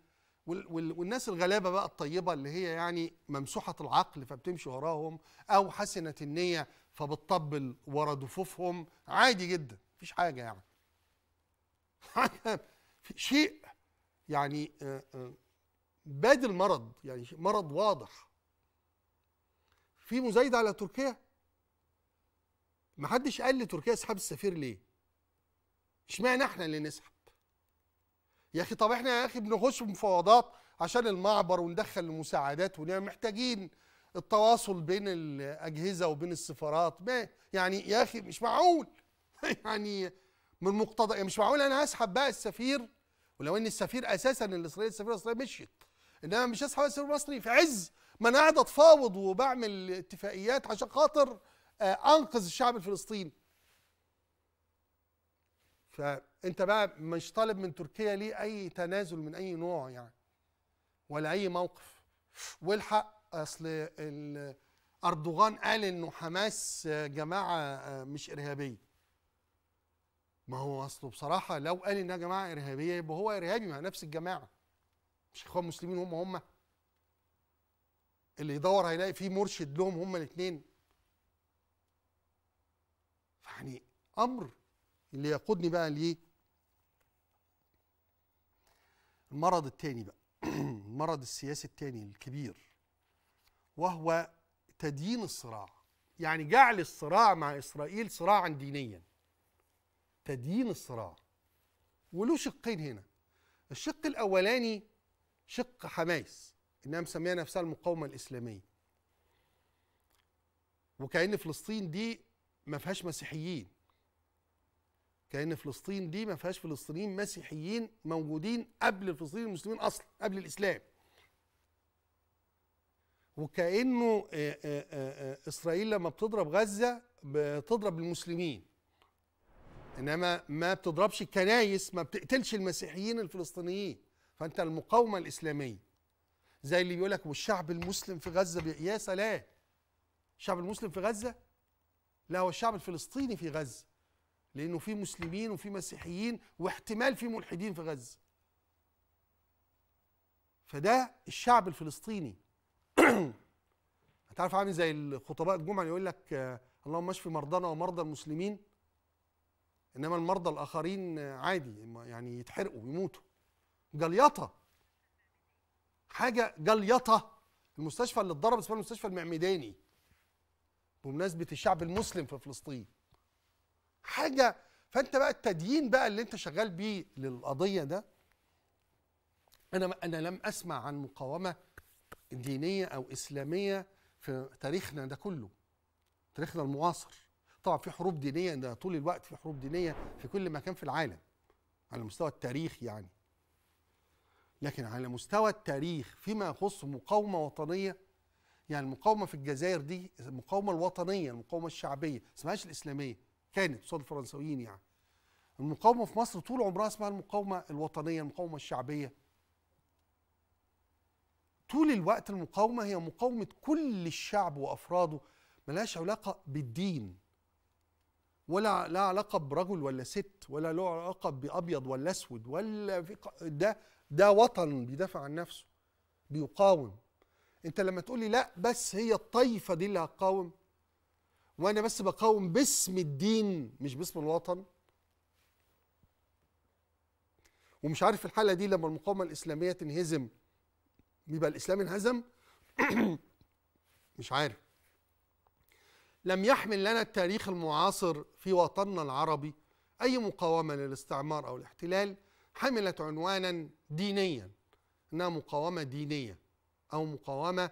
والناس الغلابه بقى الطيبه اللي هي يعني ممسوحه العقل فبتمشي وراهم او حسنه النيه فبتطبل ورا ضفوفهم عادي جدا مفيش حاجه يعني شيء يعني آه، آه، باد المرض يعني مرض واضح في مزايدة على تركيا محدش قال لتركيا اسحب السفير ليه اشمعنى احنا اللي نسحب يا اخي طب احنا يا اخي بنخش مفاوضات عشان المعبر وندخل المساعدات ونعمل محتاجين التواصل بين الاجهزه وبين السفارات ما يعني يا اخي مش معقول يعني من مقتضى مش معقول انا هسحب بقى السفير ولو ان السفير اساسا الاسرائيلي السفير الاسرائيلي مشيت انما مش هصحى السرب المصري في عز ما انا قاعد اتفاوض وبعمل اتفاقيات عشان خاطر آه، انقذ الشعب الفلسطيني فانت بقى مش طالب من تركيا ليه اي تنازل من اي نوع يعني ولا اي موقف والحق اصل اردوغان قال انه حماس آه، جماعه آه، مش ارهابيه ما هو اصله بصراحه لو قال انها جماعه ارهابيه يبقى هو ارهابي مع نفس الجماعه مش اخوان مسلمين هم هم اللي يدور هيلاقي فيه مرشد لهم هم الاثنين يعني امر اللي يقودني بقى ليه المرض الثاني بقى المرض السياسي الثاني الكبير وهو تدين الصراع يعني جعل الصراع مع اسرائيل صراعا دينيا تدين الصراع وله شقين هنا الشق الاولاني شق حماس انها مسميه نفسها المقاومه الاسلاميه وكأن فلسطين دي ما فيهاش مسيحيين كأن فلسطين دي ما فيهاش فلسطينيين مسيحيين موجودين قبل الفلسطينيين المسلمين اصلا قبل الاسلام وكانه آه، آه، آه، اسرائيل لما بتضرب غزه بتضرب المسلمين انما ما بتضربش الكنايس ما بتقتلش المسيحيين الفلسطينيين فانت المقاومه الاسلاميه زي اللي بيقول لك والشعب المسلم في غزه يا سلام الشعب المسلم في غزه لا هو الشعب الفلسطيني في غزه لانه في مسلمين وفي مسيحيين واحتمال في ملحدين في غزه فده الشعب الفلسطيني هتعرف عامل زي الخطباء الجمعه يقول لك آه، اللهم اشف مرضانا ومرضى المسلمين انما المرضى الاخرين آه، عادي يعني يتحرقوا يموتوا جليطه حاجه جليطه المستشفى اللي اتضرب اسمها المستشفى المعمداني بمناسبه الشعب المسلم في فلسطين حاجه فانت بقى التدين بقى اللي انت شغال بيه للقضيه ده انا انا لم اسمع عن مقاومه دينيه او اسلاميه في تاريخنا ده كله تاريخنا المعاصر طبعا في حروب دينيه ده طول الوقت في حروب دينيه في كل مكان في العالم على مستوى التاريخ يعني لكن على مستوى التاريخ فيما يخص مقاومة وطنية يعني المقاومة في الجزائر دي المقاومة الوطنية المقاومة الشعبية اسمهاش الإسلامية كانت قصاد الفرنسويين يعني المقاومة في مصر طول عمرها اسمها المقاومة الوطنية المقاومة الشعبية طول الوقت المقاومة هي مقاومة كل الشعب وأفراده ملهاش علاقة بالدين ولا لا علاقة برجل ولا ست ولا له علاقة بأبيض ولا أسود ولا في ده ده وطن بيدافع عن نفسه بيقاوم انت لما تقول لي لا بس هي الطائفه دي اللي هتقاوم وانا بس بقاوم باسم الدين مش باسم الوطن ومش عارف الحاله دي لما المقاومه الاسلاميه تنهزم بيبقى الاسلام انهزم مش عارف لم يحمل لنا التاريخ المعاصر في وطننا العربي اي مقاومه للاستعمار او الاحتلال حملت عنوانا دينيا انها مقاومه دينيه او مقاومه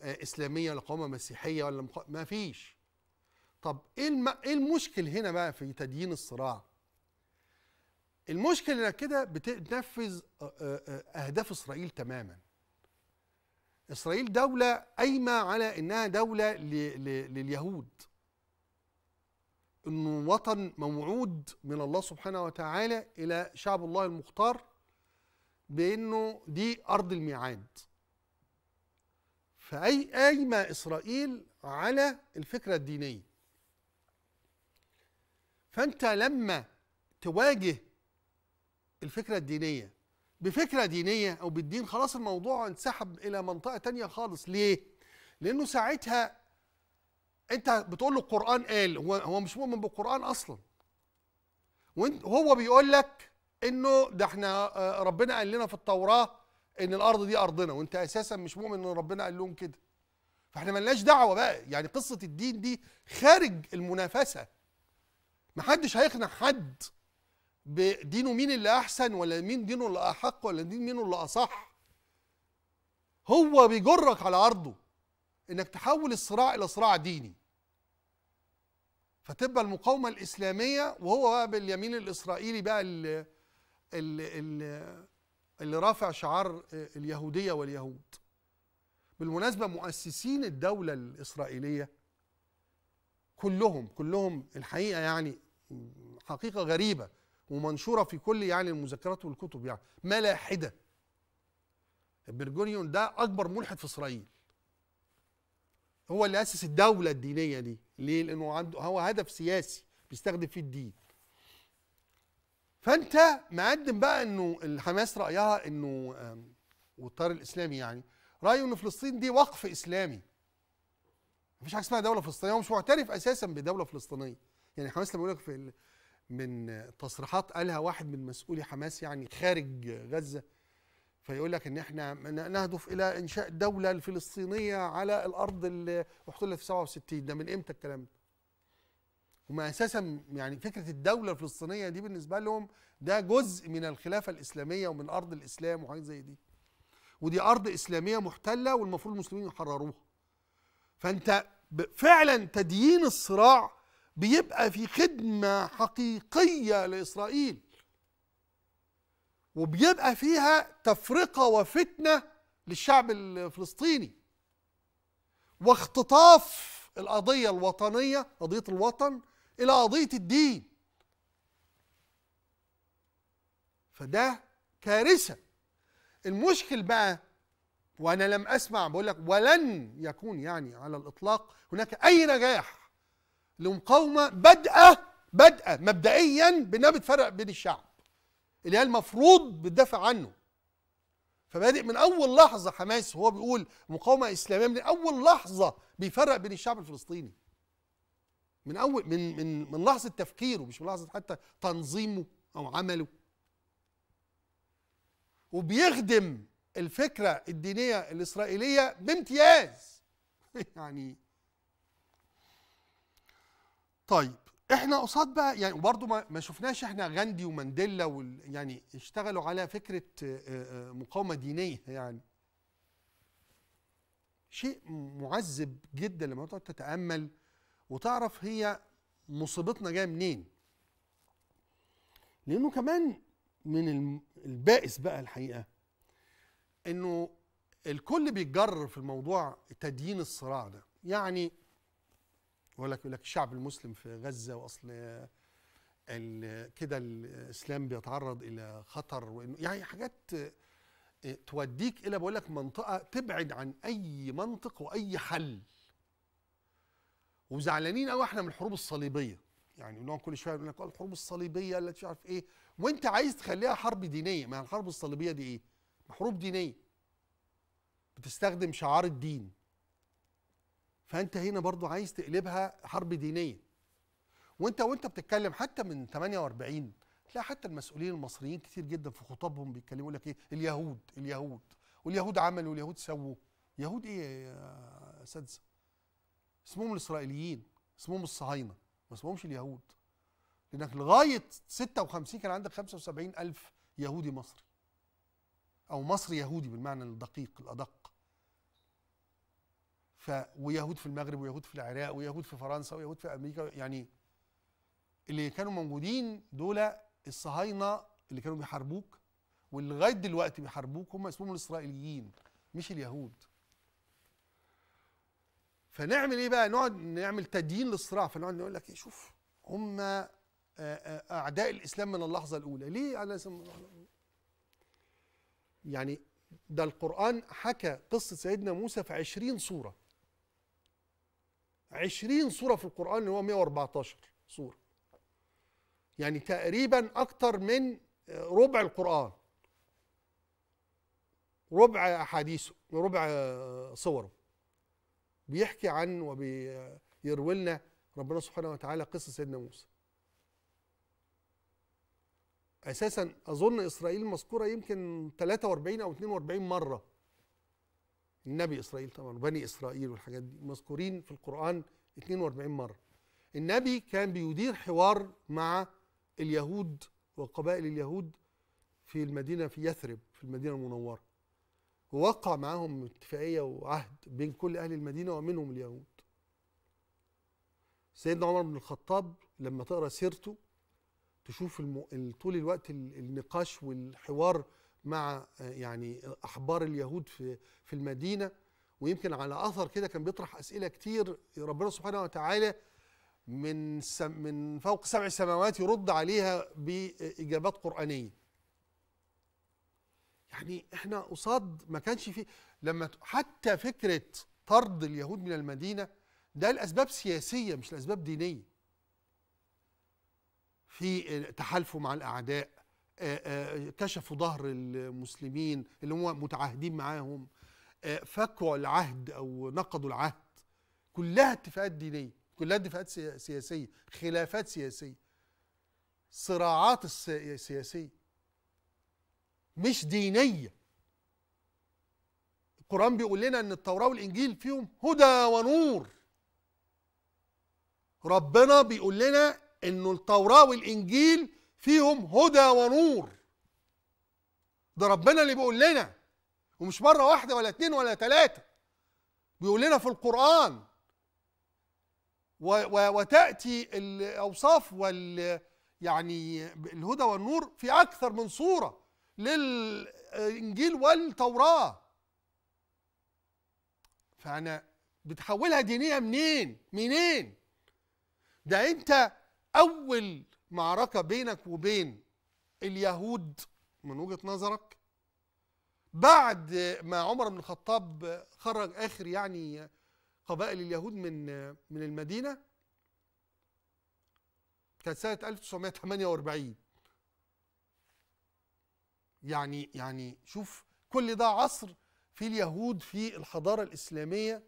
آه، اسلاميه ولا مقاومه مسيحيه ولا مقا... ما فيش طب ايه الم... ايه المشكل هنا بقى في تدين الصراع المشكل انك كده بتنفذ آه، آه، اهداف اسرائيل تماما اسرائيل دوله قايمه على انها دوله لليهود انه وطن موعود من الله سبحانه وتعالى الى شعب الله المختار بانه دي ارض الميعاد فاي قايمه اسرائيل على الفكره الدينيه فانت لما تواجه الفكره الدينيه بفكره دينيه او بالدين خلاص الموضوع انسحب الى منطقه تانية خالص ليه لانه ساعتها انت بتقول له القران قال هو هو مش مؤمن بالقران اصلا وهو بيقول لك انه ده احنا آه، ربنا قال لنا في التوراه ان الارض دي ارضنا وانت اساسا مش مؤمن ان ربنا قال لهم كده فاحنا ملناش دعوه بقى يعني قصه الدين دي خارج المنافسه محدش هيقنع حد بدينه مين اللي احسن ولا مين دينه اللي احق ولا دين مين اللي اصح هو بيجرك على عرضه انك تحول الصراع الى صراع ديني فتبقى المقاومه الاسلاميه وهو بقى باليمين الاسرائيلي بقى اللي, اللي, اللي رافع شعار اليهوديه واليهود بالمناسبه مؤسسين الدوله الاسرائيليه كلهم كلهم الحقيقه يعني حقيقه غريبه ومنشوره في كل يعني المذكرات والكتب يعني ملاحده بنجوريون ده اكبر ملحد في اسرائيل هو اللي اسس الدوله الدينيه دي ليه لانه عنده هو هدف سياسي بيستخدم فيه الدين فانت مقدم بقى انه الحماس رايها انه والتيار الاسلامي يعني رايه ان فلسطين دي وقف اسلامي مفيش حاجه اسمها دوله فلسطينيه هو مش معترف اساسا بدوله فلسطينيه يعني حماس لما يقول لك من تصريحات قالها واحد من مسؤولي حماس يعني خارج غزه فيقول لك ان احنا نهدف الى انشاء دوله الفلسطينيه على الارض اللي احتلت في 67 ده من امتى الكلام ده؟ هما اساسا يعني فكره الدوله الفلسطينيه دي بالنسبه لهم ده جزء من الخلافه الاسلاميه ومن ارض الاسلام وحاجات زي دي. ودي ارض اسلاميه محتله والمفروض المسلمين يحرروها. فانت فعلا تديين الصراع بيبقى في خدمه حقيقيه لاسرائيل. وبيبقى فيها تفرقه وفتنه للشعب الفلسطيني واختطاف القضيه الوطنيه قضيه الوطن الى قضيه الدين فده كارثه المشكل بقى وانا لم اسمع بقول لك ولن يكون يعني على الاطلاق هناك اي نجاح لمقاومه بادئه بادئه مبدئيا بانها بتفرق بين الشعب اللي هي المفروض بتدافع عنه فبادئ من اول لحظه حماس وهو بيقول مقاومه اسلاميه من اول لحظه بيفرق بين الشعب الفلسطيني من اول من من من لحظه تفكيره مش من لحظه حتى تنظيمه او عمله وبيخدم الفكره الدينيه الاسرائيليه بامتياز يعني طيب احنا قصاد بقى يعني وبرضه ما, ما شفناش احنا غاندي ومانديلا وال يعني اشتغلوا على فكره آه، آه، آه، مقاومه دينيه يعني شيء معذب جدا لما تقعد تتامل وتعرف هي مصيبتنا جايه منين لانه كمان من البائس بقى الحقيقه انه الكل بيتجر في الموضوع تدين الصراع ده يعني بقول لك يقول لك الشعب المسلم في غزه واصل كده الاسلام بيتعرض الى خطر يعني حاجات آه، توديك الى بقول لك منطقه تبعد عن اي منطق واي حل وزعلانين قوي احنا من الحروب الصليبيه يعني نقعد كل شويه يقول لك أه، الحروب الصليبيه اللي مش عارف ايه وانت عايز تخليها حرب دينيه ما الحرب الصليبيه دي ايه؟ حروب دينيه بتستخدم شعار الدين فانت هنا برضو عايز تقلبها حرب دينيه وانت وانت بتتكلم حتى من 48 تلاقي حتى المسؤولين المصريين كتير جدا في خطابهم بيتكلموا لك ايه اليهود اليهود واليهود عملوا واليهود سووا يهود ايه يا اساتذه اسمهم الاسرائيليين اسمهم الصهاينه ما اسمهمش اليهود لانك لغايه 56 كان عندك 75 الف يهودي مصري او مصري يهودي بالمعنى الدقيق الادق ف ويهود في المغرب ويهود في العراق ويهود في فرنسا ويهود في امريكا يعني اللي كانوا موجودين دول الصهاينه اللي كانوا بيحاربوك واللي دلوقتي بيحاربوك هم اسمهم الاسرائيليين مش اليهود فنعمل ايه بقى نقعد نعمل تدين للصراع فنقعد نقول لك ايه شوف هم آه، آه، اعداء الاسلام من اللحظه الاولى ليه على اسم يعني ده القران حكى قصه سيدنا موسى في عشرين صوره 20 سورة في القرآن اللي هو 114 سورة يعني تقريبا أكتر من ربع القرآن ربع أحاديثه ربع صوره بيحكي عن وبيروي لنا ربنا سبحانه وتعالى قصة سيدنا موسى أساسا أظن إسرائيل مذكورة يمكن 43 أو 42 مرة النبي اسرائيل طبعا وبني اسرائيل والحاجات دي مذكورين في القران 42 مره النبي كان بيدير حوار مع اليهود وقبائل اليهود في المدينه في يثرب في المدينه المنوره ووقع معاهم اتفاقيه وعهد بين كل اهل المدينه ومنهم اليهود سيدنا عمر بن الخطاب لما تقرا سيرته تشوف طول الوقت النقاش والحوار مع يعني احبار اليهود في في المدينه ويمكن على اثر كده كان بيطرح اسئله كتير ربنا سبحانه وتعالى من سم من فوق سبع سماوات يرد عليها باجابات قرانيه. يعني احنا قصاد ما كانش في لما حتى فكره طرد اليهود من المدينه ده لاسباب سياسيه مش لاسباب دينيه. في تحالفه مع الاعداء آه، آه، كشفوا ظهر المسلمين اللي هم متعاهدين معاهم آه، فكوا العهد او نقضوا العهد كلها اتفاقات دينيه كلها اتفاقات سياسيه خلافات سياسيه صراعات سياسيه مش دينيه القران بيقول لنا ان التوراه والانجيل فيهم هدى ونور ربنا بيقول لنا انه التوراه والانجيل فيهم هدى ونور ده ربنا اللي بيقول لنا ومش مرة واحدة ولا اتنين ولا تلاتة بيقول لنا في القرآن وتأتي الأوصاف وال يعني الهدى والنور في أكثر من صورة للإنجيل والتوراة فأنا بتحولها دينية منين؟ منين؟ ده أنت أول معركة بينك وبين اليهود من وجهة نظرك بعد ما عمر بن الخطاب خرج آخر يعني قبائل اليهود من من المدينة كانت سنة 1948 يعني يعني شوف كل ده عصر في اليهود في الحضارة الإسلامية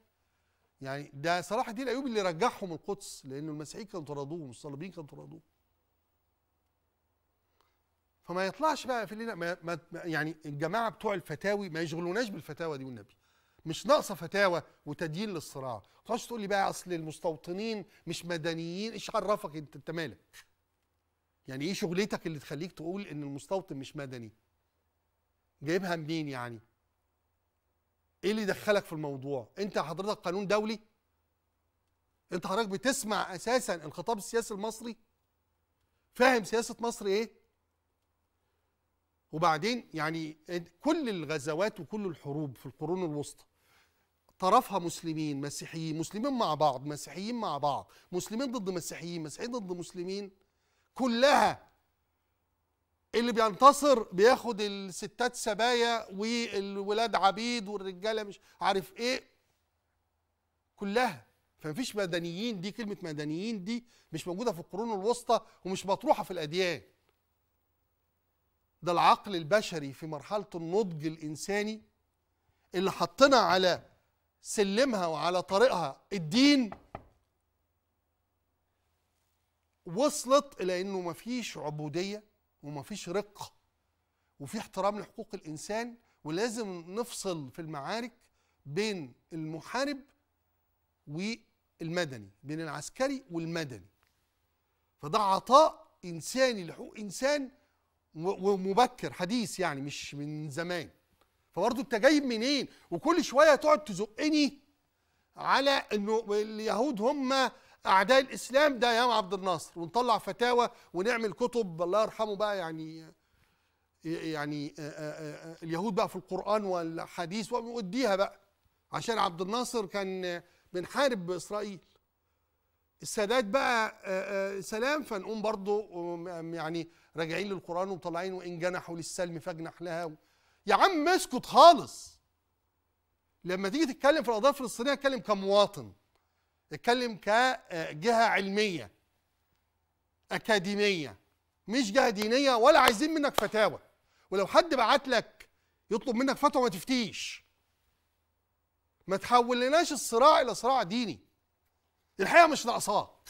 يعني ده صلاح الدين الأيوبي اللي رجعهم القدس لأنه المسيحيين كانوا طردوه والصليبيين كانوا طردوه فما يطلعش بقى في الليله ما ما يعني الجماعه بتوع الفتاوي ما يشغلوناش بالفتاوى دي والنبي مش ناقصه فتاوى وتدين للصراع ما تقعدش تقول لي بقى اصل المستوطنين مش مدنيين ايش عرفك انت انت مالك يعني ايه شغلتك اللي تخليك تقول ان المستوطن مش مدني جايبها منين يعني ايه اللي دخلك في الموضوع انت حضرتك قانون دولي انت حضرتك بتسمع اساسا الخطاب السياسي المصري فاهم سياسه مصر ايه وبعدين يعني كل الغزوات وكل الحروب في القرون الوسطى طرفها مسلمين مسيحيين مسلمين مع بعض مسيحيين مع بعض مسلمين ضد مسيحيين مسيحيين ضد مسلمين كلها اللي بينتصر بياخد الستات سبايا والولاد عبيد والرجاله مش عارف ايه كلها فمفيش مدنيين دي كلمه مدنيين دي مش موجوده في القرون الوسطى ومش مطروحه في الاديان ده العقل البشري في مرحله النضج الانساني اللي حطنا على سلمها وعلى طريقها الدين وصلت الى انه مفيش عبوديه ومفيش رق وفي احترام لحقوق الانسان ولازم نفصل في المعارك بين المحارب والمدني بين العسكري والمدني فده عطاء انساني لحقوق انسان ومبكر حديث يعني مش من زمان فبرضه انت جايب منين وكل شويه تقعد تزقني على انه اليهود هم اعداء الاسلام ده يا عبد الناصر ونطلع فتاوى ونعمل كتب الله يرحمه بقى يعني يعني اليهود بقى في القران والحديث واديها بقى عشان عبد الناصر كان بنحارب اسرائيل السادات بقى آه، آه، سلام فنقوم برضه آه، يعني راجعين للقران وطالعين وان جنحوا للسلم فاجنح لها يا عم اسكت خالص لما تيجي تتكلم في القضيه الفلسطينيه اتكلم كمواطن اتكلم كجهه علميه اكاديميه مش جهه دينيه ولا عايزين منك فتاوى ولو حد بعت لك يطلب منك فتوى ما تفتيش ما تحولناش الصراع الى صراع ديني الحقيقه مش ناقصات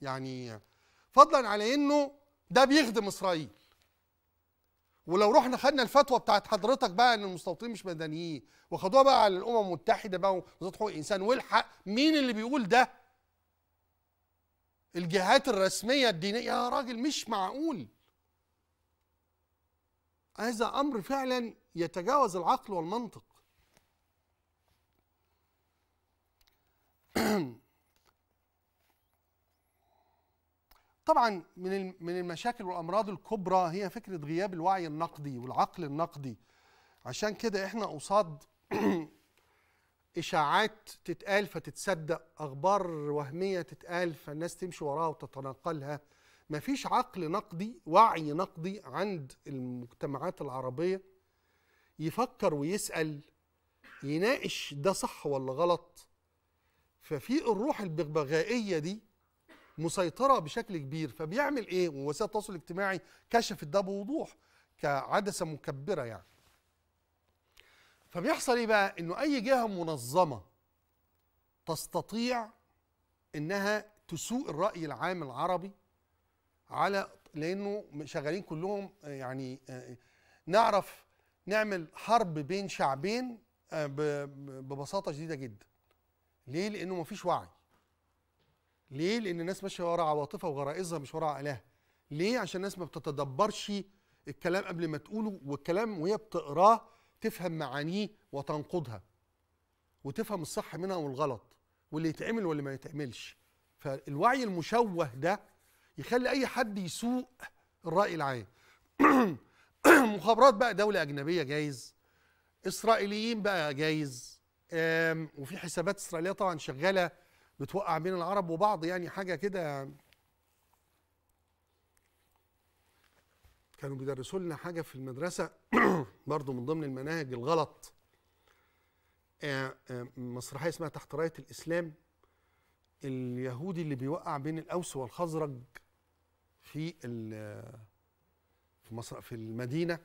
يعني فضلا على انه ده بيخدم اسرائيل ولو رحنا خدنا الفتوى بتاعت حضرتك بقى ان المستوطنين مش مدنيين وخدوها بقى على الامم المتحده بقى ووزاره حقوق الانسان والحق مين اللي بيقول ده الجهات الرسميه الدينيه يا راجل مش معقول هذا امر فعلا يتجاوز العقل والمنطق طبعا من من المشاكل والامراض الكبرى هي فكره غياب الوعي النقدي والعقل النقدي عشان كده احنا قصاد اشاعات تتقال فتتصدق اخبار وهميه تتقال فالناس تمشي وراها وتتناقلها مفيش عقل نقدي وعي نقدي عند المجتمعات العربيه يفكر ويسال يناقش ده صح ولا غلط ففي الروح البغبغائيه دي مسيطره بشكل كبير فبيعمل ايه ووسائل التواصل الاجتماعي كشفت ده بوضوح كعدسه مكبره يعني فبيحصل ايه بقى انه اي جهه منظمه تستطيع انها تسوء الراي العام العربي على لانه شغالين كلهم يعني نعرف نعمل حرب بين شعبين آه، ببساطه شديده جدا ليه لانه مفيش وعي ليه؟ لأن الناس ماشية ورا عواطفها وغرائزها مش ورا عقلها. ليه؟ عشان الناس ما بتتدبرش الكلام قبل ما تقوله والكلام وهي بتقراه تفهم معانيه وتنقضها. وتفهم الصح منها والغلط واللي يتعمل واللي ما يتعملش. فالوعي المشوه ده يخلي أي حد يسوق الرأي العام. مخابرات بقى دولة أجنبية جايز إسرائيليين بقى جايز وفي حسابات إسرائيلية طبعا شغالة بتوقع بين العرب وبعض يعني حاجه كده كانوا بيدرسوا لنا حاجه في المدرسه برضو من ضمن المناهج الغلط آه، آه، مسرحيه اسمها تحت رايه الاسلام اليهودي اللي بيوقع بين الاوس والخزرج في في مصر في المدينه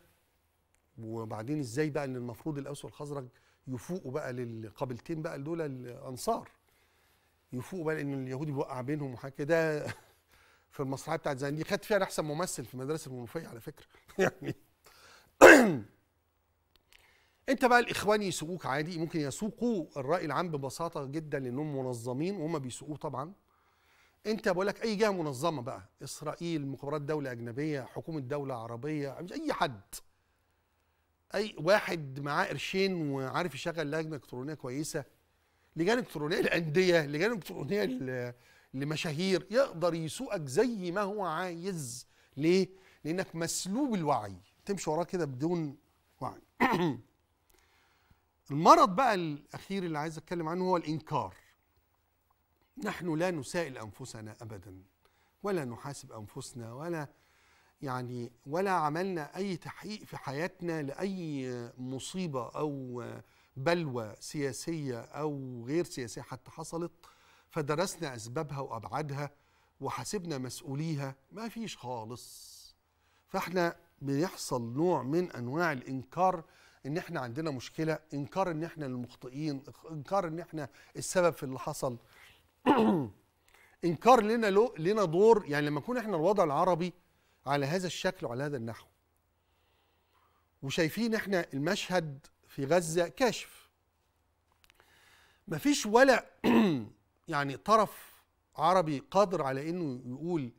وبعدين ازاي بقى ان المفروض الاوس والخزرج يفوقوا بقى للقبيلتين بقى دول الانصار يفوقوا بقى لان اليهود بيوقع بينهم وحاجه كده في المسرحيه بتاعت زين دي خدت فيها انا احسن ممثل في مدرسه المنوفيه على فكره يعني انت بقى الاخوان يسوقوك عادي ممكن يسوقوا الراي العام ببساطه جدا لانهم منظمين وهم بيسوقوه طبعا انت بقول لك اي جهه منظمه بقى اسرائيل مخابرات دوله اجنبيه حكومه دوله عربيه مش اي حد اي واحد معاه قرشين وعارف يشغل لجنه الكترونيه كويسه لجان الكترونيه للانديه لجان الكترونيه لمشاهير يقدر يسوقك زي ما هو عايز ليه لانك مسلوب الوعي تمشي وراه كده بدون وعي المرض بقى الاخير اللي عايز اتكلم عنه هو الانكار نحن لا نسائل انفسنا ابدا ولا نحاسب انفسنا ولا يعني ولا عملنا اي تحقيق في حياتنا لاي مصيبه او بلوى سياسية أو غير سياسية حتى حصلت فدرسنا أسبابها وأبعادها وحاسبنا مسؤوليها ما فيش خالص فاحنا بيحصل نوع من أنواع الإنكار إن إحنا عندنا مشكلة إنكار إن إحنا المخطئين إنكار إن إحنا السبب في اللي حصل إنكار لنا له لنا دور يعني لما نكون إحنا الوضع العربي على هذا الشكل وعلى هذا النحو وشايفين إحنا المشهد في غزة كاشف مفيش ولا يعني طرف عربي قادر على انه يقول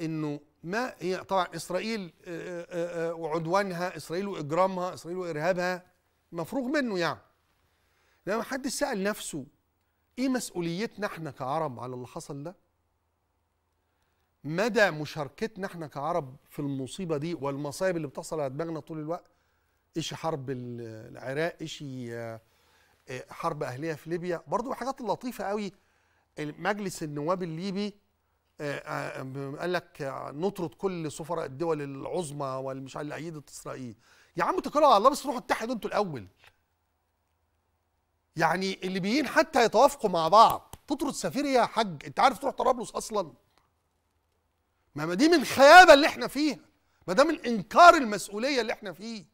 انه ما هي طبعا اسرائيل آه، آه، آه، وعدوانها اسرائيل واجرامها اسرائيل وارهابها مفروغ منه يعني لما حد سال نفسه ايه مسؤوليتنا احنا كعرب على اللي حصل ده مدى مشاركتنا احنا كعرب في المصيبه دي والمصايب اللي بتحصل على دماغنا طول الوقت إيش حرب العراق إيش آه، حرب أهلية في ليبيا برضو حاجات لطيفة قوي مجلس النواب الليبي آه، آه، قال لك نطرد كل سفراء الدول العظمى والمش اللي ايدت اسرائيل يا عم تكلوا على الله بس روحوا اتحدوا انتوا الاول يعني الليبيين حتى يتوافقوا مع بعض تطرد سفير يا حاج انت عارف تروح طرابلس اصلا ما دي من الخيابه اللي احنا فيها ما دام الانكار انكار المسؤوليه اللي احنا فيه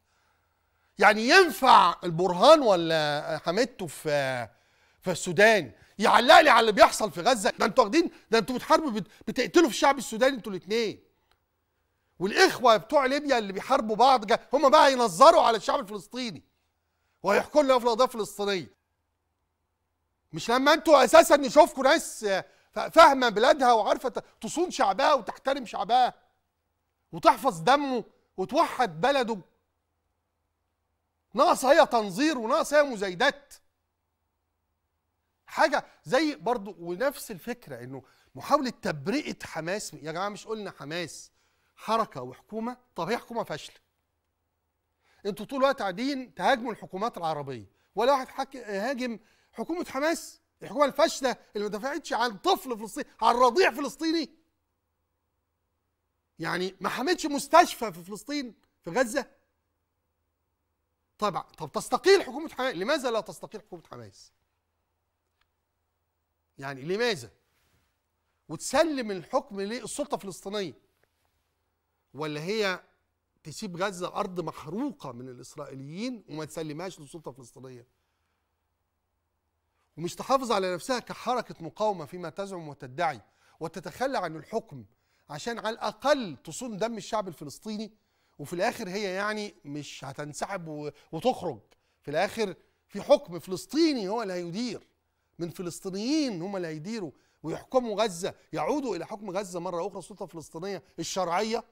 يعني ينفع البرهان ولا حمدته في في السودان يعلق لي على اللي بيحصل في غزه ده انتوا واخدين ده انتوا بتحاربوا بتقتلوا في الشعب السوداني انتوا الاثنين والاخوه بتوع ليبيا اللي بيحاربوا بعض هم بقى ينظروا على الشعب الفلسطيني وهيحكوا لنا في القضيه الفلسطينيه مش لما انتوا اساسا نشوفكم ناس فاهمه بلادها وعارفه تصون شعبها وتحترم شعبها وتحفظ دمه وتوحد بلده ناقصة هي تنظير وناقصة هي مزايدات حاجه زي برضو ونفس الفكره انه محاوله تبرئه حماس يا جماعه مش قلنا حماس حركه وحكومه طب هي حكومه فاشله انتوا طول الوقت قاعدين تهاجموا الحكومات العربيه ولا واحد هاجم حكومه حماس الحكومه الفاشله اللي ما دفعتش عن طفل فلسطيني عن رضيع فلسطيني يعني ما حمتش مستشفى في فلسطين في غزه طبعا طب تستقيل حكومه حماس لماذا لا تستقيل حكومه حماس يعني لماذا وتسلم الحكم للسلطه الفلسطينيه ولا هي تسيب غزه ارض محروقه من الاسرائيليين وما تسلمهاش للسلطه الفلسطينيه ومش تحافظ على نفسها كحركه مقاومه فيما تزعم وتدعي وتتخلى عن الحكم عشان على الاقل تصون دم الشعب الفلسطيني وفي الاخر هي يعني مش هتنسحب وتخرج في الاخر في حكم فلسطيني هو اللي هيدير من فلسطينيين هم اللي هيديروا ويحكموا غزه يعودوا الى حكم غزه مره اخرى السلطه الفلسطينيه الشرعيه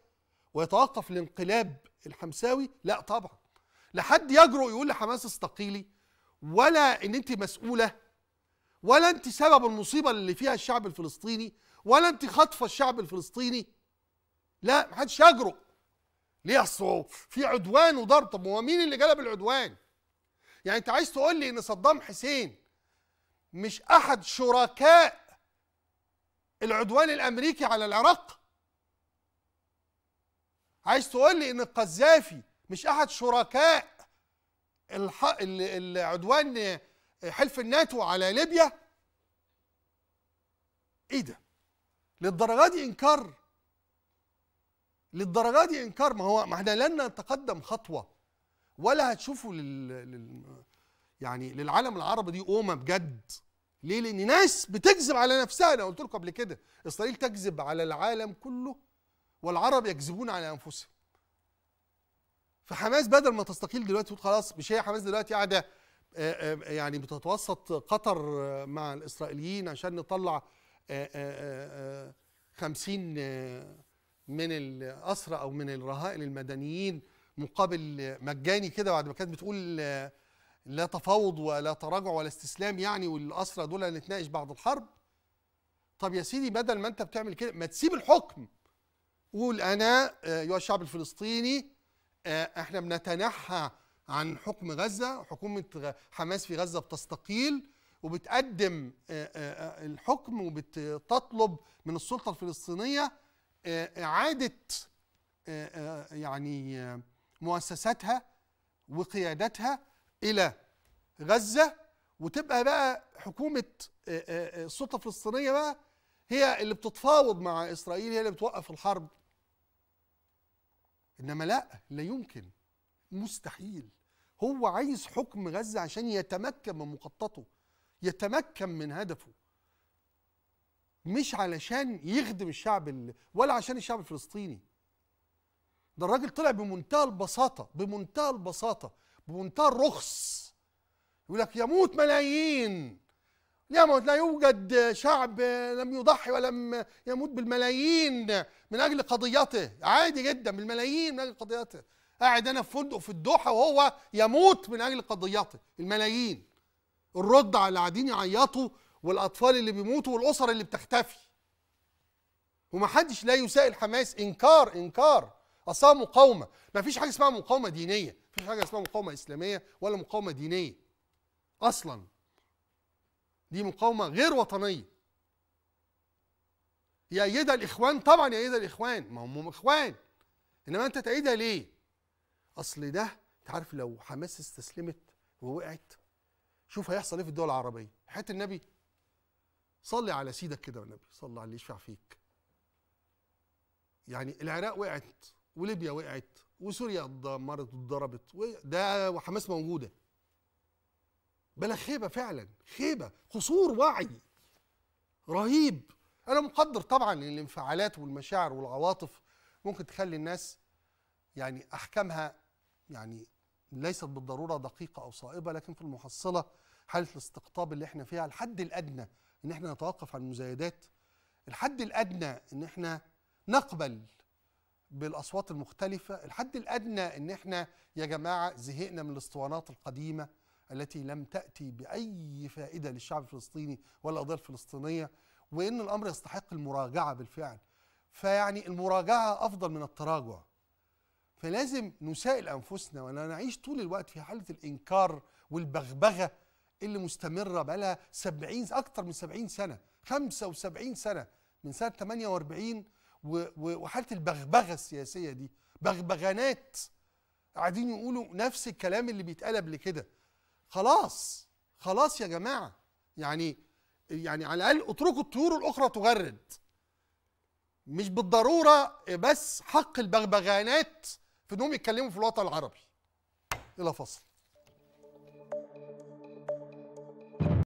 ويتوقف الانقلاب الحمساوي لا طبعا لا حد يجرؤ يقول لحماس استقيلي ولا ان انت مسؤوله ولا انت سبب المصيبه اللي فيها الشعب الفلسطيني ولا انت خاطفه الشعب الفلسطيني لا محدش يجرؤ ليه اصل في عدوان وضرب طب هو مين اللي جلب العدوان يعني انت عايز تقول لي ان صدام حسين مش احد شركاء العدوان الامريكي على العراق عايز تقول لي ان القذافي مش احد شركاء العدوان حلف الناتو على ليبيا ايه ده للدرجه دي انكار للدرجه دي انكار ما هو ما احنا لن نتقدم خطوه ولا هتشوفوا لل... لل... يعني للعالم العربي دي قومه بجد ليه؟ لان ناس بتكذب على نفسها انا قلت لكم قبل كده اسرائيل تكذب على العالم كله والعرب يكذبون على انفسهم. فحماس بدل ما تستقيل دلوقتي تقول خلاص مش هي حماس دلوقتي قاعده آه، آه، يعني بتتوسط قطر مع الاسرائيليين عشان نطلع 50 آه، من الأسرى أو من الرهائن المدنيين مقابل مجاني كده بعد ما كانت بتقول لا تفاوض ولا تراجع ولا استسلام يعني والأسرى دول هنتناقش بعد الحرب طب يا سيدي بدل ما أنت بتعمل كده ما تسيب الحكم قول أنا آه، يا الشعب الفلسطيني آه، احنا بنتنحى عن حكم غزة حكومة حماس في غزة بتستقيل وبتقدم آه، الحكم وبتطلب من السلطة الفلسطينية إعادة آه، آه، آه، يعني مؤسساتها وقيادتها إلى غزة وتبقى بقى حكومة السلطة الفلسطينية بقى هي اللي بتتفاوض مع إسرائيل هي اللي بتوقف الحرب إنما لا لا يمكن مستحيل هو عايز حكم غزة عشان يتمكن من مخططه يتمكن من هدفه مش علشان يخدم الشعب ال... ولا عشان الشعب الفلسطيني ده الراجل طلع بمنتهى البساطه بمنتهى البساطه بمنتهى الرخص يقول لك يموت ملايين يموت لا يوجد شعب لم يضحي ولم يموت بالملايين من اجل قضيته عادي جدا بالملايين من اجل قضيته قاعد انا في فندق في الدوحه وهو يموت من اجل قضيته الملايين على اللي قاعدين يعيطوا والاطفال اللي بيموتوا والاسر اللي بتختفي ومحدش لا يسائل حماس انكار انكار اصلا مقاومه ما فيش حاجه اسمها مقاومه دينيه ما فيش حاجه اسمها مقاومه اسلاميه ولا مقاومه دينيه اصلا دي مقاومه غير وطنيه يأيدها الاخوان طبعا يأيدها الاخوان ما هم اخوان انما انت تأيدها ليه اصل ده انت عارف لو حماس استسلمت ووقعت شوف هيحصل ايه في الدول العربيه حياه النبي صلي على سيدك كده والنبي صلى عليه يشفع فيك يعني العراق وقعت وليبيا وقعت وسوريا اتدمرت واتضربت ده وحماس موجوده بلا خيبه فعلا خيبه قصور وعي رهيب انا مقدر طبعا الانفعالات والمشاعر والعواطف ممكن تخلي الناس يعني احكامها يعني ليست بالضروره دقيقه او صائبه لكن في المحصله حاله الاستقطاب اللي احنا فيها الحد الادنى ان احنا نتوقف عن المزايدات الحد الادنى ان احنا نقبل بالاصوات المختلفه الحد الادنى ان احنا يا جماعه زهقنا من الاسطوانات القديمه التي لم تاتي باي فائده للشعب الفلسطيني ولا القضيه الفلسطينيه وان الامر يستحق المراجعه بالفعل فيعني المراجعه افضل من التراجع فلازم نسائل انفسنا ولا نعيش طول الوقت في حاله الانكار والبغبغه اللي مستمره بقى لها 70 اكتر من 70 سنه 75 سنه من سنه 48 وحاله البغبغه السياسيه دي بغبغانات قاعدين يقولوا نفس الكلام اللي بيتقال قبل كده خلاص خلاص يا جماعه يعني يعني على الاقل اتركوا الطيور الاخرى تغرد مش بالضروره بس حق البغبغانات في انهم يتكلموا في الوطن العربي الى فصل